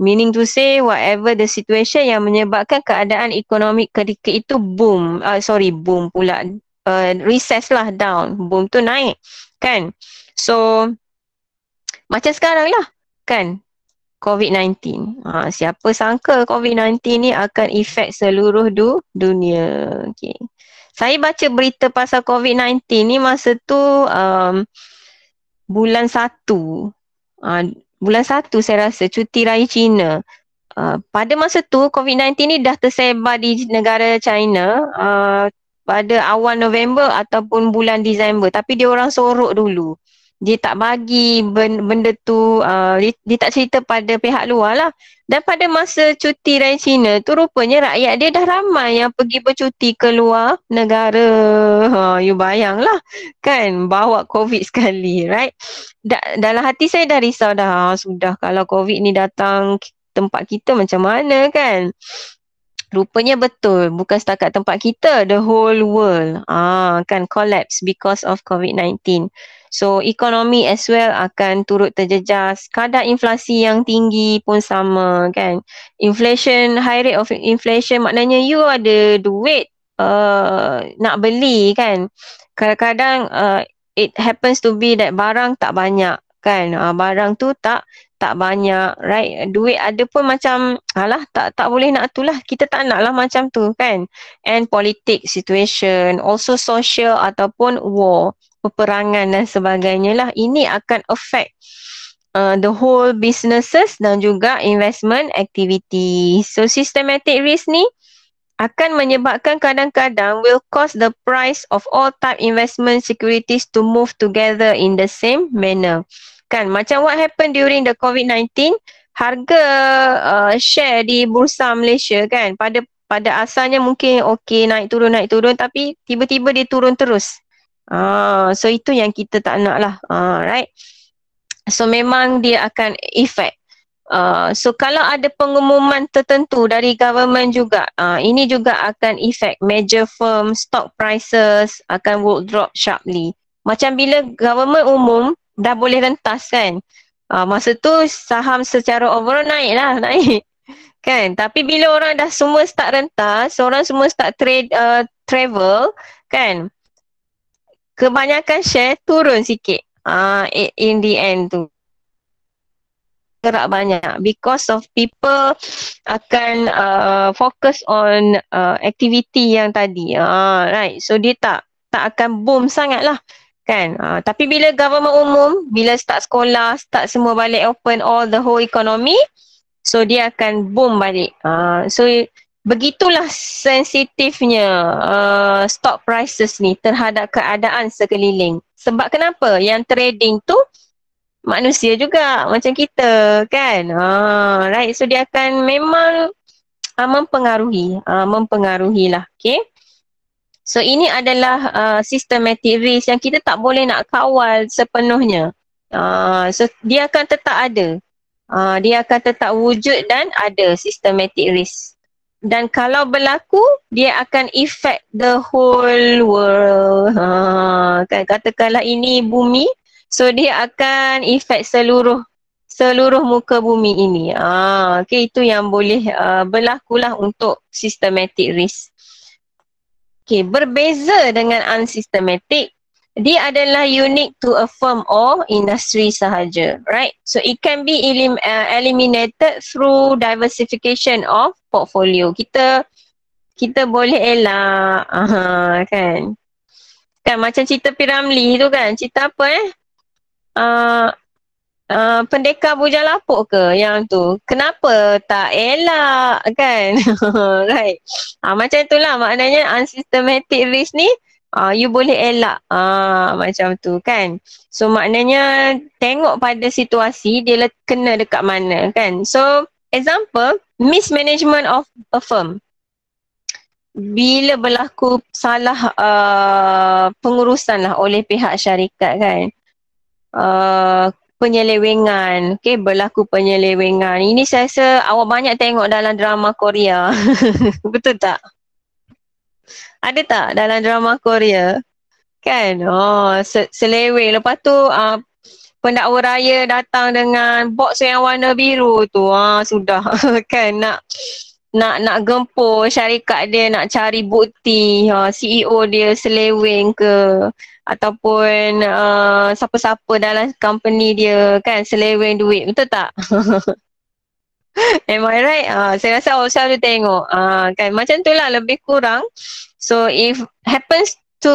meaning to say whatever the situation yang menyebabkan keadaan ekonomi ketika itu boom, uh, sorry boom pula, uh, recess lah down, boom tu naik kan. So macam sekarang lah kan COVID-19. Ha, ah, siapa sangka COVID-19 ni akan efek seluruh du dunia. Okay saya baca berita pasal COVID-19 ni masa tu um, bulan satu. Uh, bulan satu saya rasa cuti raya China. Uh, ah, pada masa tu COVID-19 ni dah tersebar di negara China uh, pada awal November ataupun bulan Disember tapi dia orang sorok dulu dia tak bagi benda tu uh, dia, dia tak cerita pada pihak luar lah dan pada masa cuti raya Cina tu rupanya rakyat dia dah ramai yang pergi bercuti ke luar negara ha, you bayang lah kan bawa covid sekali right da- dalam hati saya dah risau dah sudah kalau covid ni datang tempat kita macam mana kan rupanya betul bukan setakat tempat kita the whole world ah kan collapse because of covid-19 so ekonomi as well akan turut terjejas kadar inflasi yang tinggi pun sama kan inflation high rate of inflation maknanya you ada duit uh, nak beli kan kadang-kadang uh, it happens to be that barang tak banyak kan uh, barang tu tak tak banyak right duit ada pun macam alah tak tak boleh nak itulah kita tak nak lah macam tu kan and politik situation also social ataupun war peperangan dan sebagainya lah ini akan affect Uh, the whole businesses dan juga investment activity. So systematic risk ni akan menyebabkan kadang-kadang will cause the price of all type investment securities to move together in the same manner kan macam what happened during the COVID-19 harga uh, share di bursa Malaysia kan pada pada asalnya mungkin okey naik turun naik turun tapi tiba-tiba dia turun terus. Ah so itu yang kita tak nak lah. Ah right. So memang dia akan effect. Ah so kalau ada pengumuman tertentu dari government juga ah ini juga akan effect major firm stock prices akan will drop sharply. Macam bila government umum dah boleh rentas kan. Uh, masa tu saham secara overall naik lah, naik. Kan? Tapi bila orang dah semua start rentas, orang semua start trade uh, travel, kan? Kebanyakan share turun sikit uh, in the end tu. Gerak banyak because of people akan uh, focus on uh, activity yang tadi. Uh, right. So dia tak tak akan boom sangat lah kan uh, tapi bila government umum bila start sekolah start semua balik open all the whole economy so dia akan boom balik uh, so begitulah sensitifnya uh, stock prices ni terhadap keadaan sekeliling sebab kenapa yang trading tu manusia juga macam kita kan ha uh, right so dia akan memang uh, mempengaruhi uh, mempengaruhilah okey So ini adalah uh, systematic risk yang kita tak boleh nak kawal sepenuhnya. Uh, so dia akan tetap ada. Uh, dia akan tetap wujud dan ada systematic risk. Dan kalau berlaku, dia akan affect the whole world. Uh, kan? Katakanlah ini bumi, so dia akan affect seluruh seluruh muka bumi ini. Uh, ah, okay, itu yang boleh uh, berlakulah untuk systematic risk. Okay, berbeza dengan unsystematic, dia adalah unique to a firm or industry sahaja, right? So it can be elim- uh, eliminated through diversification of portfolio. Kita kita boleh elak, uh, kan? Kan macam cerita Piramli tu kan? Cerita apa eh? Uh, uh, pendekar bujang lapuk ke yang tu? Kenapa tak elak kan? right. Uh, macam itulah maknanya unsystematic risk ni uh, you boleh elak uh, macam tu kan. So maknanya tengok pada situasi dia le- kena dekat mana kan. So example mismanagement of a firm. Bila berlaku salah uh, pengurusan lah oleh pihak syarikat kan. Uh, penyelewengan. Okay, berlaku penyelewengan. Ini saya rasa awak banyak tengok dalam drama Korea. Betul tak? Ada tak dalam drama Korea? Kan? Oh, seleweng. Lepas tu, uh, pendakwa raya datang dengan box yang warna biru tu. Ah, sudah. kan? Nak, nak nak gempur syarikat dia nak cari bukti ha, CEO dia seleweng ke ataupun uh, siapa-siapa dalam company dia kan seleweng duit betul tak Am I right? Uh, saya rasa awak selalu tengok uh, kan macam tu lah lebih kurang so if happens to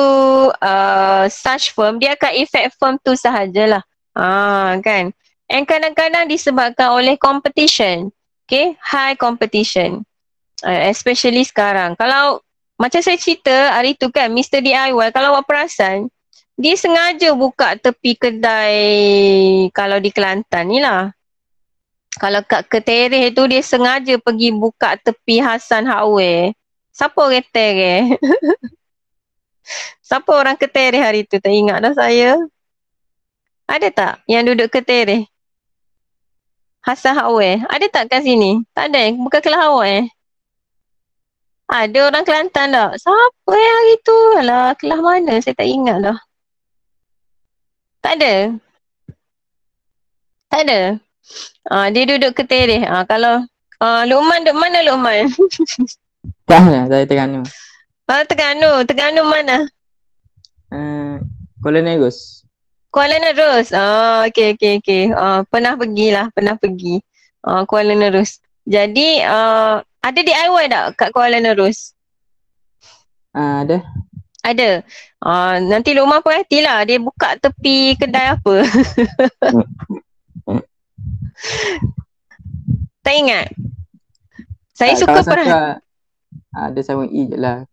uh, such firm dia akan effect firm tu sahajalah uh, kan and kadang-kadang disebabkan oleh competition Okay, high competition. Uh, especially sekarang. Kalau macam saya cerita hari tu kan, Mr. DIY, kalau awak perasan, dia sengaja buka tepi kedai kalau di Kelantan ni lah. Kalau kat Keterih tu, dia sengaja pergi buka tepi Hasan Hawe. Siapa orang Siapa orang Keterih hari tu? Tak ingat dah saya. Ada tak yang duduk Keterih? Hassan Hawa eh, Ada tak kat sini? Tak ada eh? Bukan Kelah Hawa eh? Ada orang Kelantan tak? Siapa eh hari tu? Alah, Kelah mana? Saya tak ingat dah. Tak ada? Tak ada? Ha, dia duduk ketereh. ah. kalau ha, ah, Luqman duduk mana Luqman? Tak ada, saya Terengganu. Ha, Terengganu. Terengganu mana? Uh, Kuala Negus. Kuala Nerus. Ah, okey okey okey. Ah, pernah pergi lah, pernah pergi. Ah, Kuala Nerus. Jadi, ah, ada DIY tak kat Kuala Nerus? Ah, ada. Ada. Ah, nanti rumah perhatilah dia buka tepi kedai apa. tak ingat. Saya tak, suka pernah. Ah, ada 7E je lah.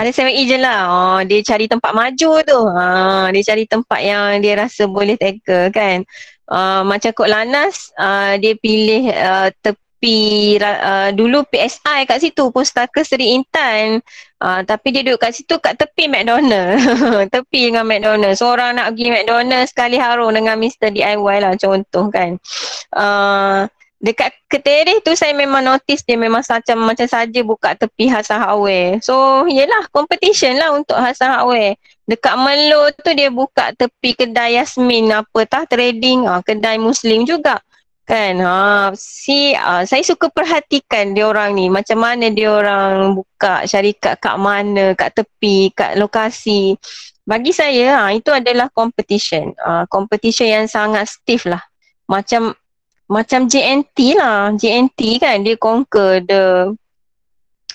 Ada 7E je lah. Oh, dia cari tempat maju tu. Ha, dia cari tempat yang dia rasa boleh tackle kan. Uh, macam Kok Lanas, uh, dia pilih uh, tepi uh, dulu PSI kat situ. Pustaka Seri Intan. Uh, tapi dia duduk kat situ kat tepi McDonald's. tepi dengan McDonald's. Seorang nak pergi McDonald's sekali harung dengan Mr. DIY lah contoh kan. Uh, dekat keteri tu saya memang notice dia memang macam macam saja buka tepi Hasan Hawe. So, yelah competition lah untuk Hasan Hawe. Dekat Melo tu dia buka tepi kedai Yasmin apa tah trading, ha, kedai muslim juga. Kan? Ha, si ha, saya suka perhatikan dia orang ni macam mana dia orang buka syarikat kat mana, kat tepi, kat lokasi. Bagi saya ha, itu adalah competition. Ha, competition yang sangat stiff lah. Macam macam JNT lah. JNT kan dia conquer the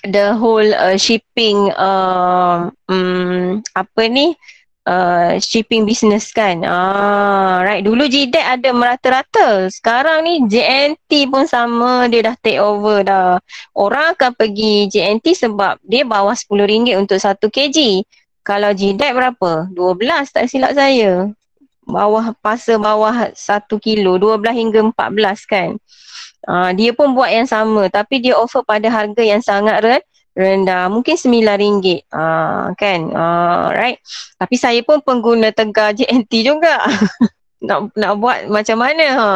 the whole uh, shipping uh, um, mm, apa ni uh, shipping business kan. Ah, right. Dulu JDAC ada merata-rata. Sekarang ni JNT pun sama dia dah take over dah. Orang akan pergi JNT sebab dia bawah RM10 untuk 1 kg. Kalau JDAC berapa? 12 tak silap saya bawah pasal bawah 1 kilo 12 hingga 14 kan uh, dia pun buat yang sama tapi dia offer pada harga yang sangat re- rendah mungkin RM9 uh, ah, kan uh, ah, right tapi saya pun pengguna tegar JNT juga nak nak buat macam mana ha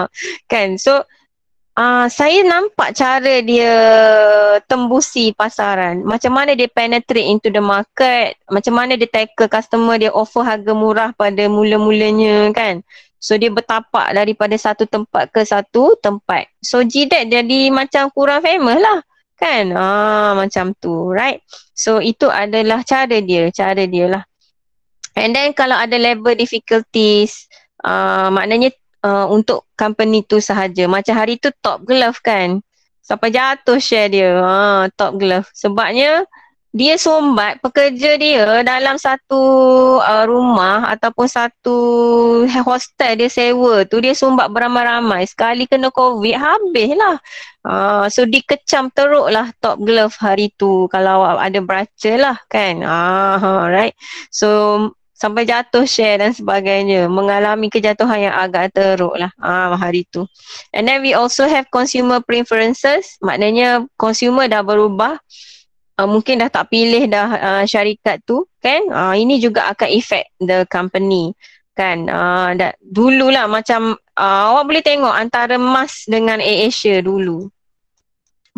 kan so Ah, uh, saya nampak cara dia tembusi pasaran. Macam mana dia penetrate into the market, macam mana dia tackle customer, dia offer harga murah pada mula-mulanya kan. So dia bertapak daripada satu tempat ke satu tempat. So jidat jadi macam kurang famous lah kan. Ah macam tu, right? So itu adalah cara dia, cara dia lah. And then kalau ada level difficulties, uh, maknanya uh, untuk company tu sahaja. Macam hari tu top glove kan. Sampai jatuh share dia. Ha, top glove. Sebabnya dia sombat pekerja dia dalam satu uh, rumah ataupun satu hostel dia sewa tu dia sombat beramai-ramai. Sekali kena covid lah. Uh, so dikecam teruk lah top glove hari tu kalau ada beraca lah kan. Uh, right. So sampai jatuh share dan sebagainya mengalami kejatuhan yang agak teruk lah ah, hari tu and then we also have consumer preferences maknanya consumer dah berubah uh, mungkin dah tak pilih dah uh, syarikat tu kan uh, ini juga akan effect the company kan uh, dulu lah macam uh, awak boleh tengok antara mas dengan AirAsia dulu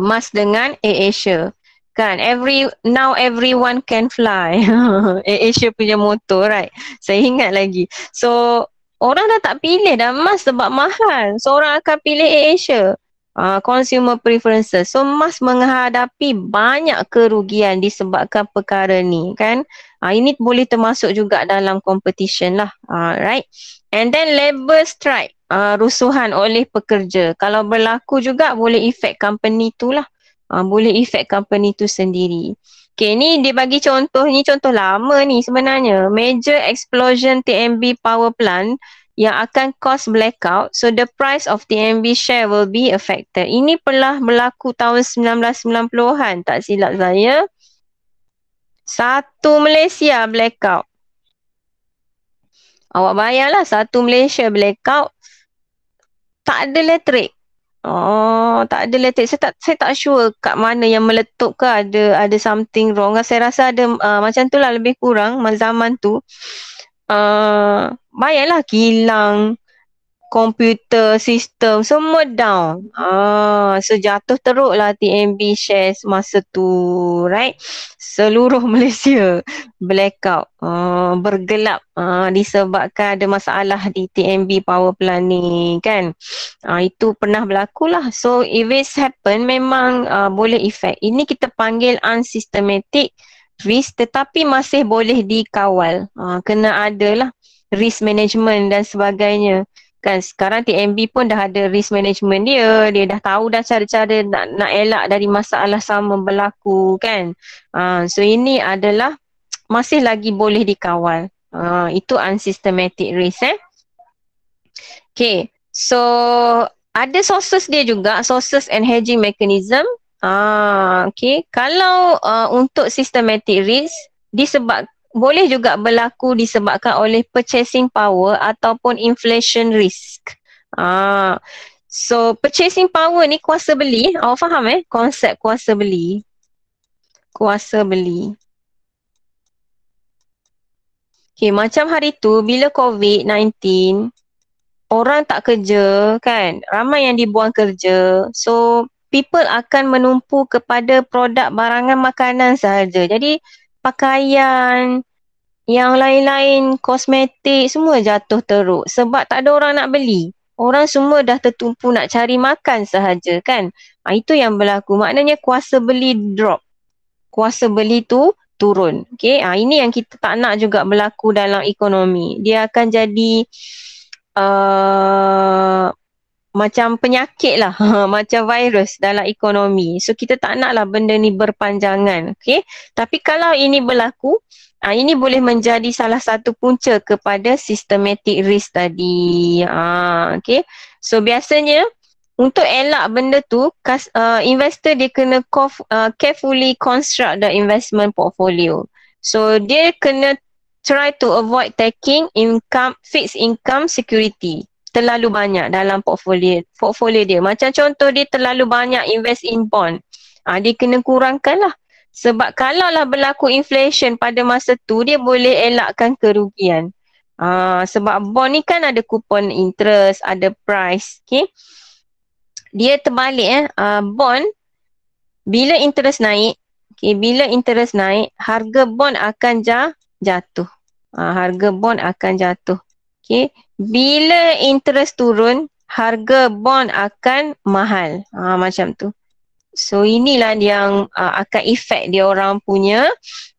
mas dengan AirAsia kan every now everyone can fly Asia punya motor right saya ingat lagi so orang dah tak pilih dah mas sebab mahal so orang akan pilih Asia uh, consumer preferences so mas menghadapi banyak kerugian disebabkan perkara ni kan uh, ini boleh termasuk juga dalam competition lah uh, right and then labor strike uh, rusuhan oleh pekerja kalau berlaku juga boleh efek company tu lah uh, boleh effect company tu sendiri. Okay ni dia bagi contoh ni contoh lama ni sebenarnya major explosion TMB power plant yang akan cause blackout so the price of TMB share will be affected. Ini pernah berlaku tahun 1990-an tak silap saya. Satu Malaysia blackout. Awak bayarlah satu Malaysia blackout tak ada elektrik. Oh, tak ada latex. Saya tak saya tak sure kat mana yang meletup ke ada ada something wrong. Saya rasa ada uh, macam tu lah lebih kurang zaman tu. Uh, bayarlah kilang komputer, sistem semua down. Ah, so jatuh teruklah TMB shares masa tu, right? Seluruh Malaysia blackout, ah, bergelap ah, disebabkan ada masalah di TMB power plant ni, kan? Ah, itu pernah berlaku lah. So if it's happen memang ah, boleh effect. Ini kita panggil unsystematic risk tetapi masih boleh dikawal. Ah, kena adalah risk management dan sebagainya kan sekarang TMB pun dah ada risk management dia dia dah tahu dah cara-cara nak nak elak dari masalah sama berlaku kan uh, so ini adalah masih lagi boleh dikawal uh, itu unsystematic risk eh okay so ada sources dia juga sources and hedging mechanism ah uh, okay kalau uh, untuk systematic risk disebab boleh juga berlaku disebabkan oleh purchasing power ataupun inflation risk. Ah. So purchasing power ni kuasa beli. Awak faham eh konsep kuasa beli? Kuasa beli. Okay, macam hari tu bila COVID-19, orang tak kerja kan, ramai yang dibuang kerja. So, people akan menumpu kepada produk barangan makanan sahaja. Jadi, pakaian, yang lain-lain kosmetik semua jatuh teruk sebab tak ada orang nak beli. Orang semua dah tertumpu nak cari makan sahaja kan. Ha, itu yang berlaku. Maknanya kuasa beli drop. Kuasa beli tu turun. Okay. Ha, ini yang kita tak nak juga berlaku dalam ekonomi. Dia akan jadi uh, macam penyakit lah, macam virus dalam ekonomi. So kita tak nak lah benda ni berpanjangan. Okay? Tapi kalau ini berlaku, uh, ini boleh menjadi salah satu punca kepada systematic risk tadi. Uh, ah, okay? So biasanya untuk elak benda tu, kas, uh, investor dia kena uh, carefully construct the investment portfolio. So dia kena try to avoid taking income fixed income security terlalu banyak dalam portfolio portfolio dia. Macam contoh dia terlalu banyak invest in bond. Ha, dia kena kurangkan lah. Sebab kalau lah berlaku inflation pada masa tu dia boleh elakkan kerugian. Ha, sebab bond ni kan ada coupon interest, ada price. Okay. Dia terbalik eh. Ha, bond bila interest naik, okay, bila interest naik harga bond akan jatuh. Ha, harga bond akan jatuh. Okay bila interest turun harga bond akan mahal ha, macam tu so inilah yang uh, akan efek dia orang punya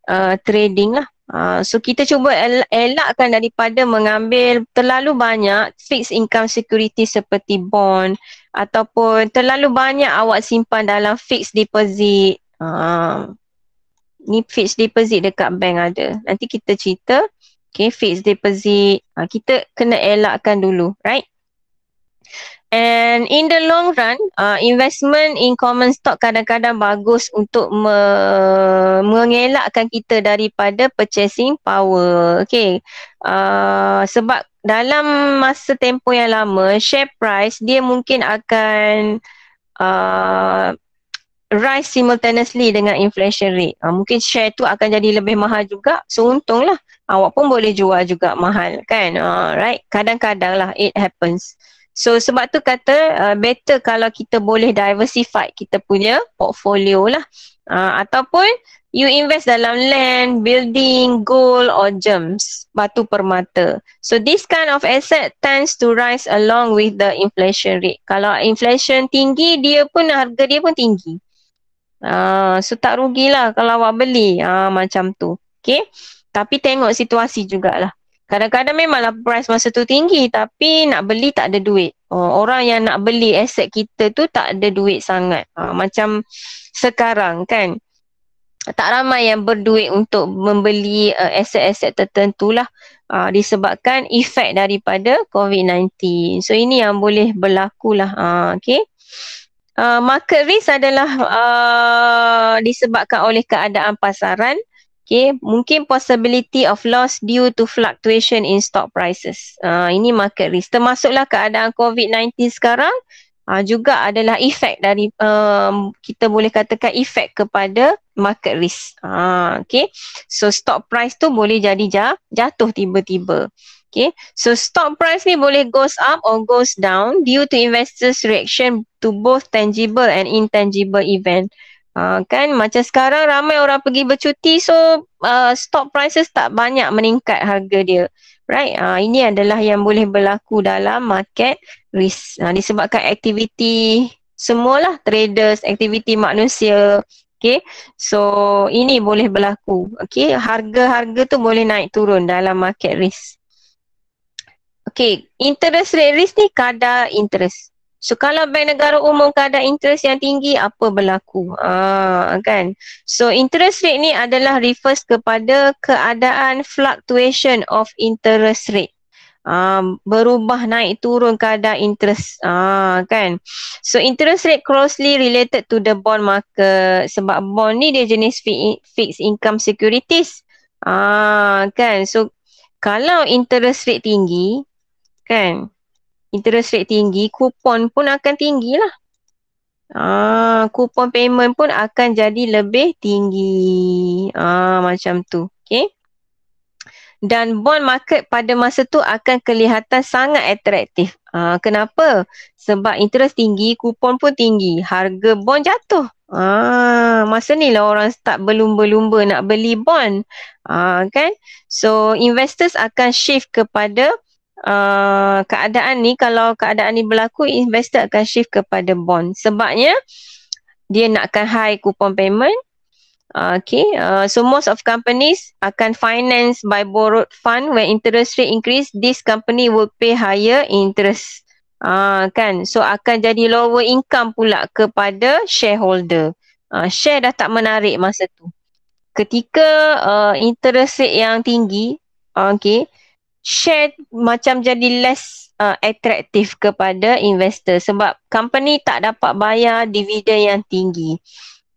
uh, trading lah uh, so kita cuba el- elakkan daripada mengambil terlalu banyak fixed income security seperti bond ataupun terlalu banyak awak simpan dalam fixed deposit uh, ni fixed deposit dekat bank ada nanti kita cerita Okay, fixed deposit. Ha, kita kena elakkan dulu, right? And in the long run, uh, investment in common stock kadang-kadang bagus untuk me- mengelakkan kita daripada purchasing power. Okay, uh, sebab dalam masa tempoh yang lama, share price dia mungkin akan uh, rise simultaneously dengan inflation rate. Ha, mungkin share tu akan jadi lebih mahal juga. So, untunglah. Ah, awak pun boleh jual juga mahal kan. Ha, right? Kadang-kadang lah it happens. So, sebab tu kata uh, better kalau kita boleh diversify kita punya portfolio lah. Ha, ataupun you invest dalam land, building, gold or gems, batu permata. So this kind of asset tends to rise along with the inflation rate. Kalau inflation tinggi, dia pun harga dia pun tinggi. Ah, so tak rugilah kalau awak beli uh, macam tu. Okay. Tapi tengok situasi jugalah. Kadang-kadang memanglah price masa tu tinggi tapi nak beli tak ada duit. Uh, orang yang nak beli aset kita tu tak ada duit sangat. Uh, macam sekarang kan. Tak ramai yang berduit untuk membeli uh, eh, aset-aset tertentu lah uh, disebabkan efek daripada COVID-19. So ini yang boleh berlaku lah. Uh, okay uh, market risk adalah uh, disebabkan oleh keadaan pasaran okay mungkin possibility of loss due to fluctuation in stock prices uh, ini market risk termasuklah keadaan covid-19 sekarang uh, juga adalah efek dari uh, kita boleh katakan efek kepada market risk uh, okay so stock price tu boleh jadi jatuh tiba-tiba Okay, so stock price ni boleh goes up or goes down due to investors reaction to both tangible and intangible event. Uh, kan macam sekarang ramai orang pergi bercuti so uh, stock prices tak banyak meningkat harga dia. Right? Uh, ini adalah yang boleh berlaku dalam market risk. Uh, disebabkan aktiviti semualah traders, aktiviti manusia. Okay, so ini boleh berlaku. Okay, harga-harga tu boleh naik turun dalam market risk. Okay, interest rate risk ni kadar interest. So kalau bank negara umum kadar interest yang tinggi, apa berlaku? Ah, kan? So interest rate ni adalah refers kepada keadaan fluctuation of interest rate. Ah, berubah naik turun kadar interest. Ah, kan? So interest rate closely related to the bond market. Sebab bond ni dia jenis fi- fixed income securities. Ah, kan? So kalau interest rate tinggi, kan. Interest rate tinggi, kupon pun akan tinggi lah. Ah, kupon payment pun akan jadi lebih tinggi. Ah, macam tu. Okay. Dan bond market pada masa tu akan kelihatan sangat atraktif. Ah, kenapa? Sebab interest tinggi, kupon pun tinggi. Harga bond jatuh. Ah, masa ni lah orang start berlumba-lumba nak beli bond. Ah, kan? So, investors akan shift kepada Uh, keadaan ni kalau keadaan ni berlaku investor akan shift kepada bond sebabnya dia nakkan high coupon payment uh, okay uh, so most of companies akan finance by borrowed fund when interest rate increase this company will pay higher interest uh, kan so akan jadi lower income pula kepada shareholder uh, share dah tak menarik masa tu ketika uh, interest rate yang tinggi uh, okay share macam jadi less uh, attractive kepada investor sebab company tak dapat bayar dividen yang tinggi.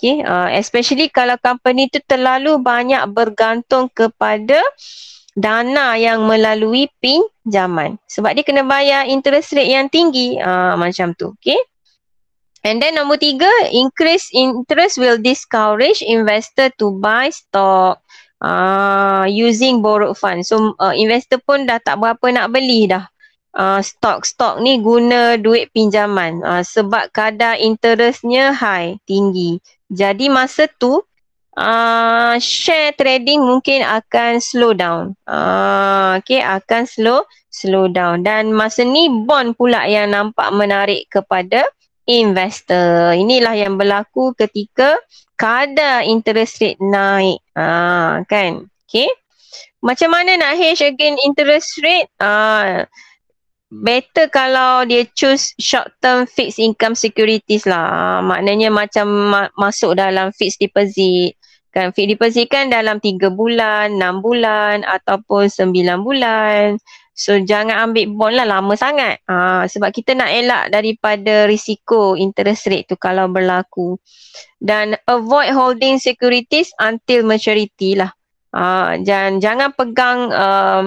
Okay, uh, especially kalau company tu terlalu banyak bergantung kepada dana yang melalui pinjaman. Sebab dia kena bayar interest rate yang tinggi uh, macam tu. Okay. And then nombor tiga, increase interest will discourage investor to buy stock uh, using borrowed fund. So uh, investor pun dah tak berapa nak beli dah. Ah, Stok-stok uh, ni guna duit pinjaman uh, sebab kadar interestnya high, tinggi. Jadi masa tu uh, share trading mungkin akan slow down. Uh, okay, akan slow slow down. Dan masa ni bond pula yang nampak menarik kepada investor. Inilah yang berlaku ketika kadar interest rate naik. Ah, kan? Okay. Macam mana nak hedge again interest rate? Ah, better kalau dia choose short term fixed income securities lah. Ah, maknanya macam ma- masuk dalam fixed deposit. Kan, fixed deposit kan dalam 3 bulan, 6 bulan ataupun 9 bulan. So jangan ambil bond lah lama sangat. Ha, sebab kita nak elak daripada risiko interest rate tu kalau berlaku. Dan avoid holding securities until maturity lah. Ha, dan jangan pegang um,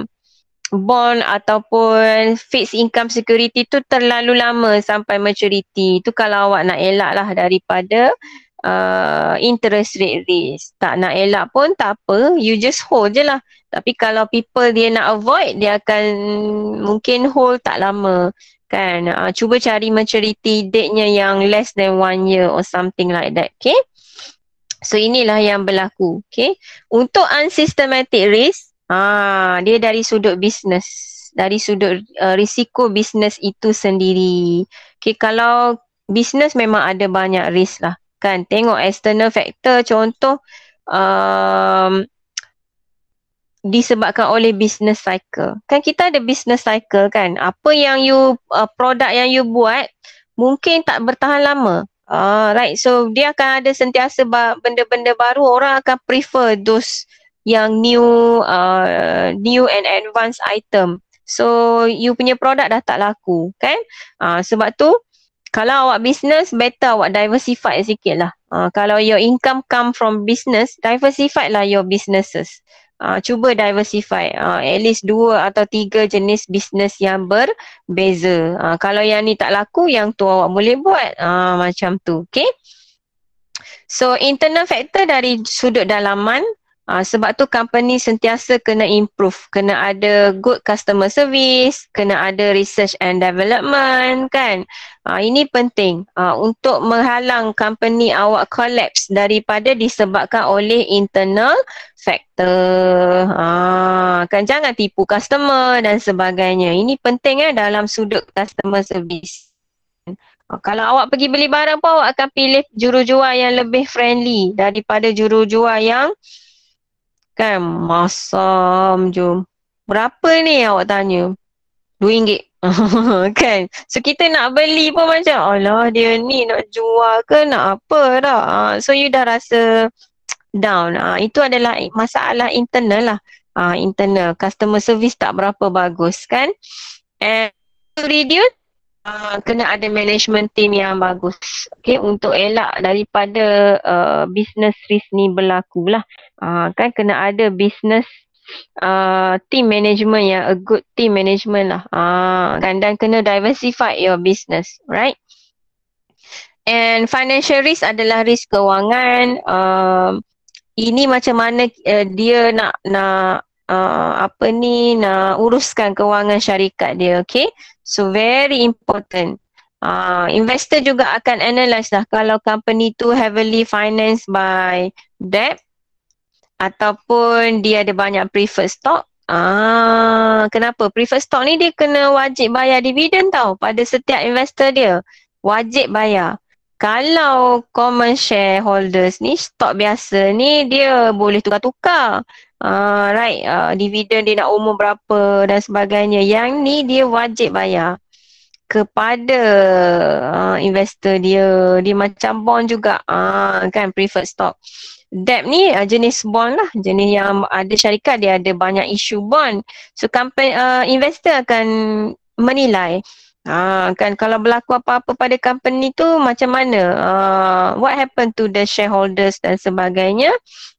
bond ataupun fixed income security tu terlalu lama sampai maturity. Tu kalau awak nak elak lah daripada uh, interest rate risk. Tak nak elak pun tak apa, you just hold je lah. Tapi kalau people dia nak avoid, dia akan mungkin hold tak lama. Kan, uh, cuba cari maturity date-nya yang less than one year or something like that, okay? So inilah yang berlaku, okay? Untuk unsystematic risk, ah dia dari sudut bisnes, dari sudut uh, risiko bisnes itu sendiri. Okay, kalau bisnes memang ada banyak risk lah kan tengok external factor contoh um, disebabkan oleh business cycle kan kita ada business cycle kan apa yang you uh, produk yang you buat mungkin tak bertahan lama uh, right so dia akan ada sentiasa benda-benda baru orang akan prefer those yang new uh, new and advanced item so you punya produk dah tak laku kan uh, sebab tu kalau awak business better awak diversify sikit lah. Uh, kalau your income come from business, diversify lah your businesses. Uh, cuba diversify uh, at least dua atau tiga jenis business yang berbeza. Uh, kalau yang ni tak laku, yang tu awak boleh buat uh, macam tu. Okay. So internal factor dari sudut dalaman Uh, sebab tu company sentiasa kena improve, kena ada good customer service, kena ada research and development kan. Uh, ini penting uh, untuk menghalang company awak collapse daripada disebabkan oleh internal factor. Uh, kan jangan tipu customer dan sebagainya. Ini penting eh dalam sudut customer service. Kalau awak pergi beli barang pun awak akan pilih juru jual yang lebih friendly daripada juru jual yang kan masam je berapa ni awak tanya RM2 kan so kita nak beli pun macam Allah dia ni nak jual ke nak apa dah ha, so you dah rasa down ha, itu adalah masalah internal lah ha, internal customer service tak berapa bagus kan and to reduce uh, kena ada management team yang bagus okay, untuk elak daripada uh, business risk ni berlaku lah. Uh, ah, kan kena ada business uh, team management yang a good team management lah. Uh, kan? Dan kena diversify your business, right? And financial risk adalah risk kewangan. Uh, ini macam mana uh, dia nak nak uh, apa ni nak uruskan kewangan syarikat dia okey so very important uh, investor juga akan analyze lah kalau company tu heavily financed by debt ataupun dia ada banyak preferred stock ah kenapa preferred stock ni dia kena wajib bayar dividen tau pada setiap investor dia wajib bayar kalau common shareholders ni stock biasa ni dia boleh tukar-tukar uh, ah, uh, ah, dividen dia nak umur berapa dan sebagainya yang ni dia wajib bayar kepada uh, investor dia dia macam bond juga uh, kan preferred stock debt ni uh, jenis bond lah jenis yang ada syarikat dia ada banyak isu bond so company uh, investor akan menilai Ah kan kalau berlaku apa-apa pada company tu macam mana? Uh, what happen to the shareholders dan sebagainya?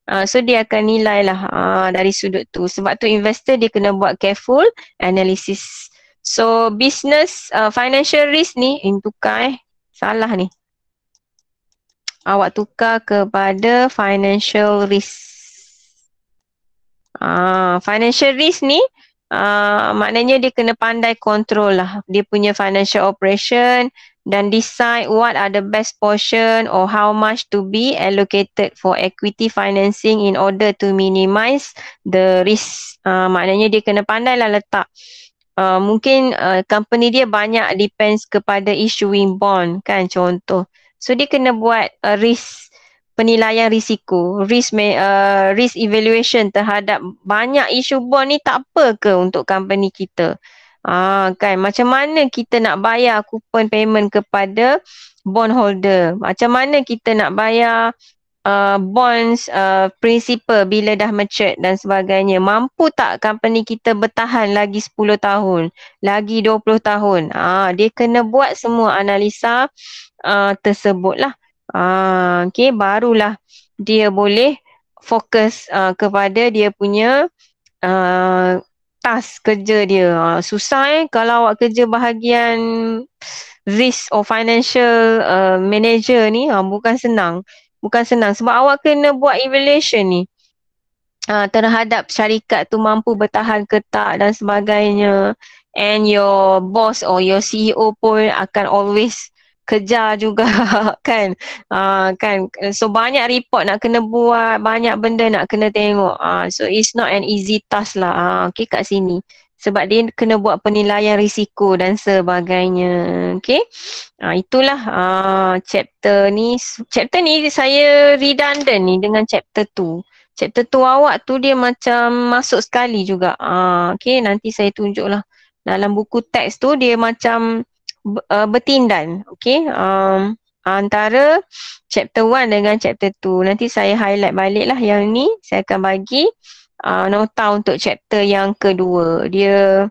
Uh, so dia akan nilai lah uh, dari sudut tu. Sebab tu investor dia kena buat careful analysis. So business uh, financial risk ni in tukar eh. Salah ni. Awak tukar kepada financial risk. Ah uh, financial risk ni Ah, maknanya dia kena pandai kontrol lah dia punya financial operation dan decide what are the best portion or how much to be allocated for equity financing in order to minimize the risk. Uh, maknanya dia kena pandai lah letak. Uh, mungkin uh, company dia banyak depends kepada issuing bond kan contoh. So dia kena buat a risk penilaian risiko, risk uh, risk evaluation terhadap banyak isu bond ni tak apa ke untuk company kita. Ah kan macam mana kita nak bayar coupon payment kepada bond holder? Macam mana kita nak bayar Uh, bonds uh, principal bila dah mature dan sebagainya mampu tak company kita bertahan lagi 10 tahun lagi 20 tahun ah uh, dia kena buat semua analisa uh, ah, tersebut uh, ah, okay, barulah dia boleh fokus uh, kepada dia punya uh, ah, task kerja dia. Uh, susah eh kalau awak kerja bahagian this or financial uh, manager ni uh, bukan senang. Bukan senang sebab awak kena buat evaluation ni. Uh, terhadap syarikat tu mampu bertahan ke tak dan sebagainya and your boss or your CEO pun akan always kejar juga kan uh, kan so banyak report nak kena buat banyak benda nak kena tengok uh, so it's not an easy task lah uh, ah, okay kat sini sebab dia kena buat penilaian risiko dan sebagainya okay uh, itulah uh, chapter ni chapter ni saya redundant ni dengan chapter 2 chapter 2 awak tu dia macam masuk sekali juga uh, okay nanti saya tunjuk lah dalam buku teks tu dia macam uh, bertindan okey um, antara chapter 1 dengan chapter 2 nanti saya highlight baliklah yang ni saya akan bagi uh, nota untuk chapter yang kedua dia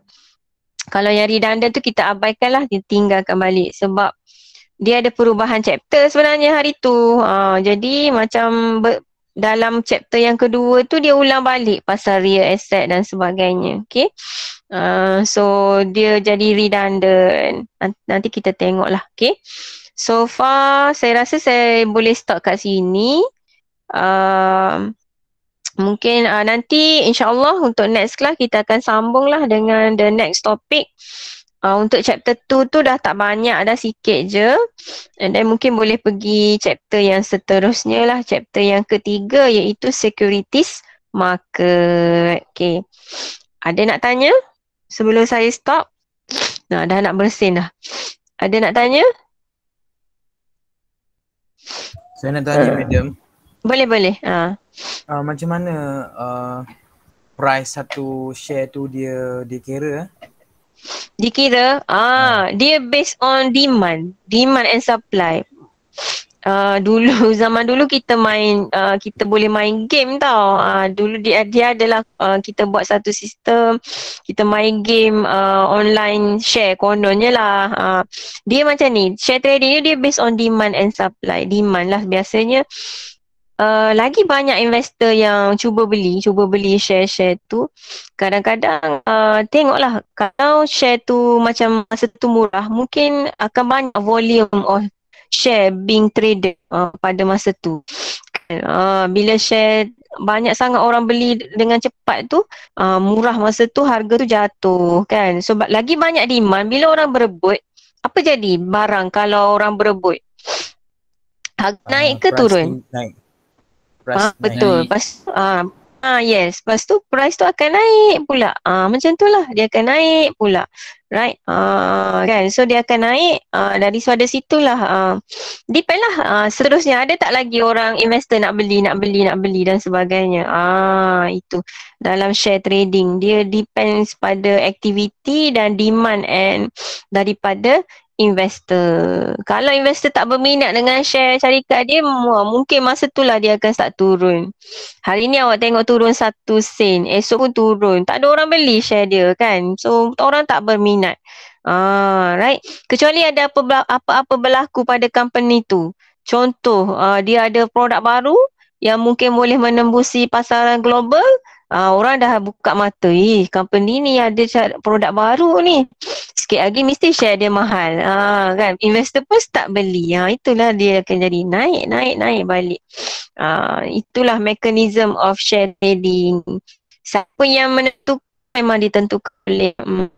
kalau yang redundant tu kita abaikanlah dia tinggalkan balik sebab dia ada perubahan chapter sebenarnya hari tu uh, jadi macam ber- dalam chapter yang kedua tu dia ulang balik pasal real asset dan sebagainya okay? Uh, so dia jadi redundant. Nanti kita tengoklah, Okay. So far saya rasa saya boleh stop kat sini. Uh, mungkin uh, nanti insyaAllah untuk next class kita akan sambunglah dengan the next topic. Uh, untuk chapter 2 tu dah tak banyak, dah sikit je. And then mungkin boleh pergi chapter yang seterusnya lah. Chapter yang ketiga iaitu securities market. Okay. Ada nak tanya? sebelum saya stop nah, dah nak bersin dah ada nak tanya saya nak tanya uh. madam boleh boleh uh. Uh, macam mana uh, price satu share tu dia dikira dikira ah uh. dia based on demand demand and supply Uh, dulu zaman dulu kita main uh, kita boleh main game tau. Uh, dulu dia dia adalah uh, kita buat satu sistem kita main game uh, online share kononnya lah. Uh, dia macam ni share trading ni dia based on demand and supply. Demand lah biasanya Uh, lagi banyak investor yang cuba beli, cuba beli share-share tu. Kadang-kadang uh, tengoklah kalau share tu macam masa tu murah, mungkin akan banyak volume of share being trader uh, pada masa tu. Kan? Uh, bila share banyak sangat orang beli dengan cepat tu uh, murah masa tu harga tu jatuh kan. so, lagi banyak demand bila orang berebut apa jadi barang kalau orang berebut? Harga uh, naik ke turun? Naik. Uh, betul. Pas, uh, Ah uh, yes, lepas tu price tu akan naik pula. Ah uh, macam tu lah dia akan naik pula. Right? Ah uh, kan. So dia akan naik ah uh, dari suara situlah ah uh, depend lah ah uh, seterusnya ada tak lagi orang investor nak beli nak beli nak beli dan sebagainya. Ah uh, itu dalam share trading dia depends pada activity dan demand and daripada investor. Kalau investor tak berminat dengan share syarikat dia, wah, mungkin masa tu lah dia akan start turun. Hari ni awak tengok turun satu sen, esok pun turun. Tak ada orang beli share dia kan. So, orang tak berminat. Ah, right. Kecuali ada apa-apa berlaku pada company tu. Contoh, uh, dia ada produk baru yang mungkin boleh menembusi pasaran global, Uh, orang dah buka mata, eh company ni ada produk baru ni sikit lagi mesti share dia mahal. Ha kan investor pun start beli. Ha itulah dia akan jadi naik naik naik balik. Ha itulah mechanism of share trading. Siapa yang menentukan memang ditentukan oleh um,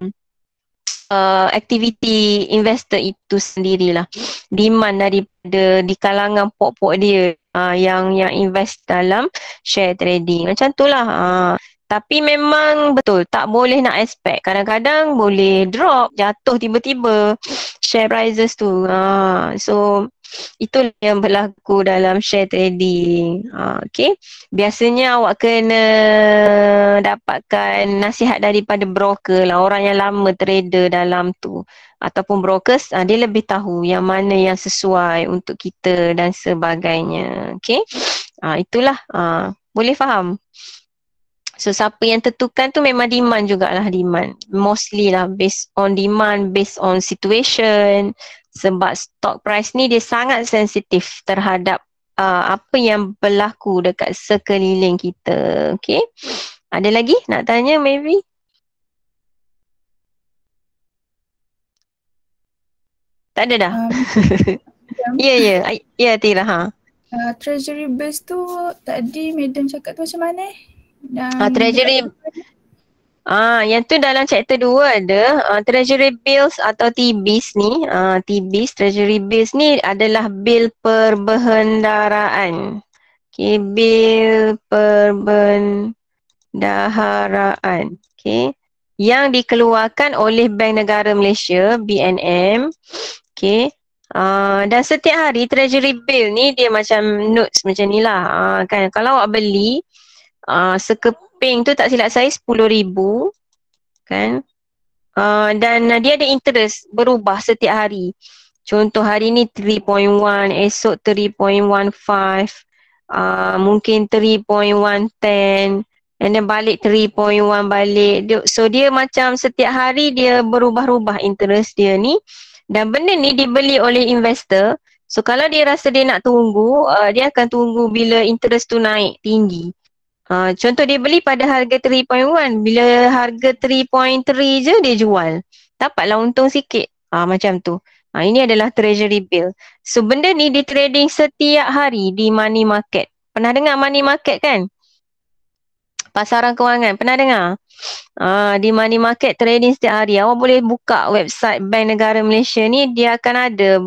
uh, aktiviti investor itu sendirilah. Demand daripada di kalangan pok-pok dia uh, yang yang invest dalam share trading. Macam itulah. Ha tapi memang betul tak boleh nak expect. Kadang-kadang boleh drop, jatuh tiba-tiba share prices tu. Ha. So itu yang berlaku dalam share trading. Ha, okay. Biasanya awak kena dapatkan nasihat daripada broker lah. Orang yang lama trader dalam tu. Ataupun brokers, ha, dia lebih tahu yang mana yang sesuai untuk kita dan sebagainya. Okay. Ha, itulah. Ha, boleh faham? So siapa yang tentukan tu memang demand jugalah demand. Mostly lah based on demand, based on situation. Sebab stock price ni dia sangat sensitif terhadap uh, apa yang berlaku dekat sekeliling kita. Okay. Ada lagi nak tanya maybe? Tak ada dah? Um, ya, ya. Ya, Tira. Ha. Uh, treasury base tu tadi Madam cakap tu macam mana? Dan uh, treasury Ah yang tu dalam chapter 2 ada uh, treasury bills atau TBs ni. Ah uh, TBs treasury bills ni adalah bil perbendaharaan. Okey bil perbendaharaan. okay? yang dikeluarkan oleh Bank Negara Malaysia BNM. okay? Uh, ah, dan setiap hari treasury bill ni dia macam notes macam ni lah uh, kan kalau awak beli Ah, sekeping tu tak silap saya RM10,000 kan uh, dan uh, dia ada interest berubah setiap hari contoh hari ni 3.1 esok 3.15 Uh, mungkin 3.110 and then balik 3.1 balik so dia macam setiap hari dia berubah-ubah interest dia ni dan benda ni dibeli oleh investor so kalau dia rasa dia nak tunggu uh, dia akan tunggu bila interest tu naik tinggi Uh, contoh dia beli pada harga 3.1 bila harga 3.3 je dia jual dapatlah untung sikit uh, macam tu uh, ini adalah treasury bill so benda ni di trading setiap hari di money market pernah dengar money market kan pasaran kewangan pernah dengar uh, di money market trading setiap hari awak boleh buka website bank negara Malaysia ni dia akan ada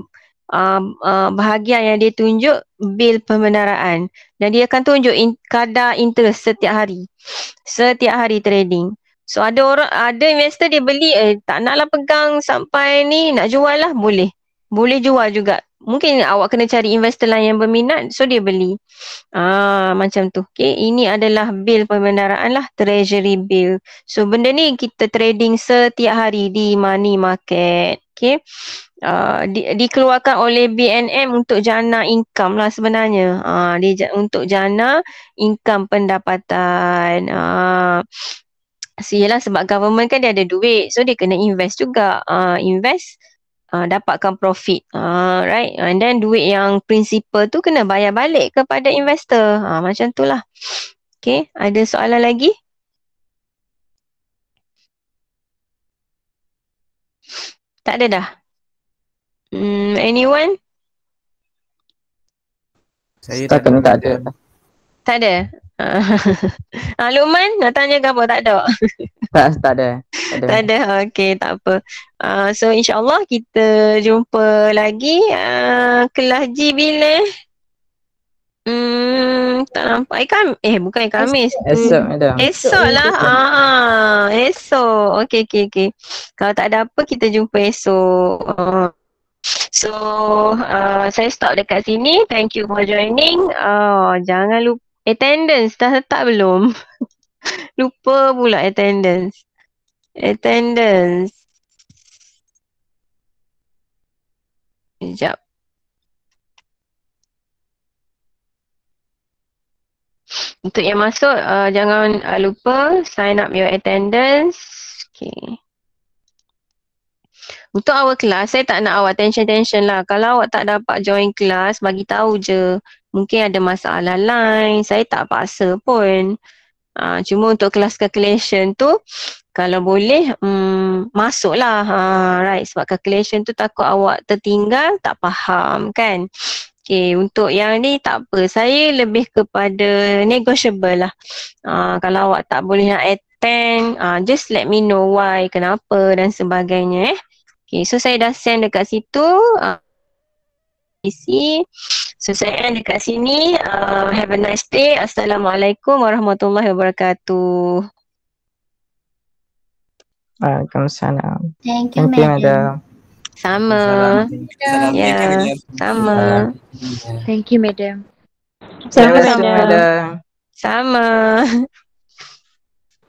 uh, uh, bahagian yang dia tunjuk bil pembenaran dan dia akan tunjuk in, kadar interest setiap hari setiap hari trading so ada orang ada investor dia beli eh tak naklah pegang sampai ni nak jual lah boleh boleh jual juga mungkin awak kena cari investor lain yang berminat so dia beli ah macam tu okey ini adalah bil pembenaran lah treasury bill so benda ni kita trading setiap hari di money market okey uh, di, dikeluarkan oleh BNM untuk jana income lah sebenarnya. Uh, dia untuk jana income pendapatan. Uh, sebab government kan dia ada duit so dia kena invest juga. Uh, invest uh, dapatkan profit. Uh, right? And then duit yang principal tu kena bayar balik kepada investor. Uh, macam tu lah. Okay. Ada soalan lagi? Tak ada dah. Hmm, anyone? Saya tak kena tak ada. Tak ada. Ah, Luman nak tanya ke apa? Tak ada. tak, tak ada. Tak ada. ada. Okey, tak apa. Uh, so Allah kita jumpa lagi uh, kelas G bila? Hmm, tak nampak. Ikam, eh, eh bukan ikan Khamis. Esok, hmm. esok, lah. Esok. Ah, esok. Okey, okey, okey. Kalau tak ada apa, kita jumpa esok. Uh. So uh, saya stop dekat sini. Thank you for joining. Oh, jangan lupa attendance dah letak belum? lupa pula attendance. Attendance. Sekejap. Untuk yang masuk, uh, jangan uh, lupa sign up your attendance. Okay. Untuk awal kelas, saya tak nak awak tension-tension lah. Kalau awak tak dapat join kelas, bagi tahu je. Mungkin ada masalah lain, saya tak paksa pun. Ha, cuma untuk kelas calculation tu, kalau boleh, hmm, masuk lah. Ha, right, sebab calculation tu takut awak tertinggal, tak faham kan. Okay, untuk yang ni tak apa. Saya lebih kepada negotiable lah. Ha, kalau awak tak boleh nak attend, ha, just let me know why, kenapa dan sebagainya eh. Okay, so saya dah send dekat situ. Uh, so saya end dekat sini. Uh, have a nice day. Assalamualaikum warahmatullahi wabarakatuh. Waalaikumsalam. Thank you, Thank you madam. madam. Sama. Yeah. Sama. Thank you, madam. Sama. Sama. Madam. Sama.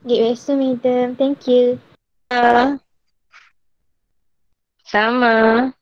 Get back to madam. Thank you. Uh. Sama.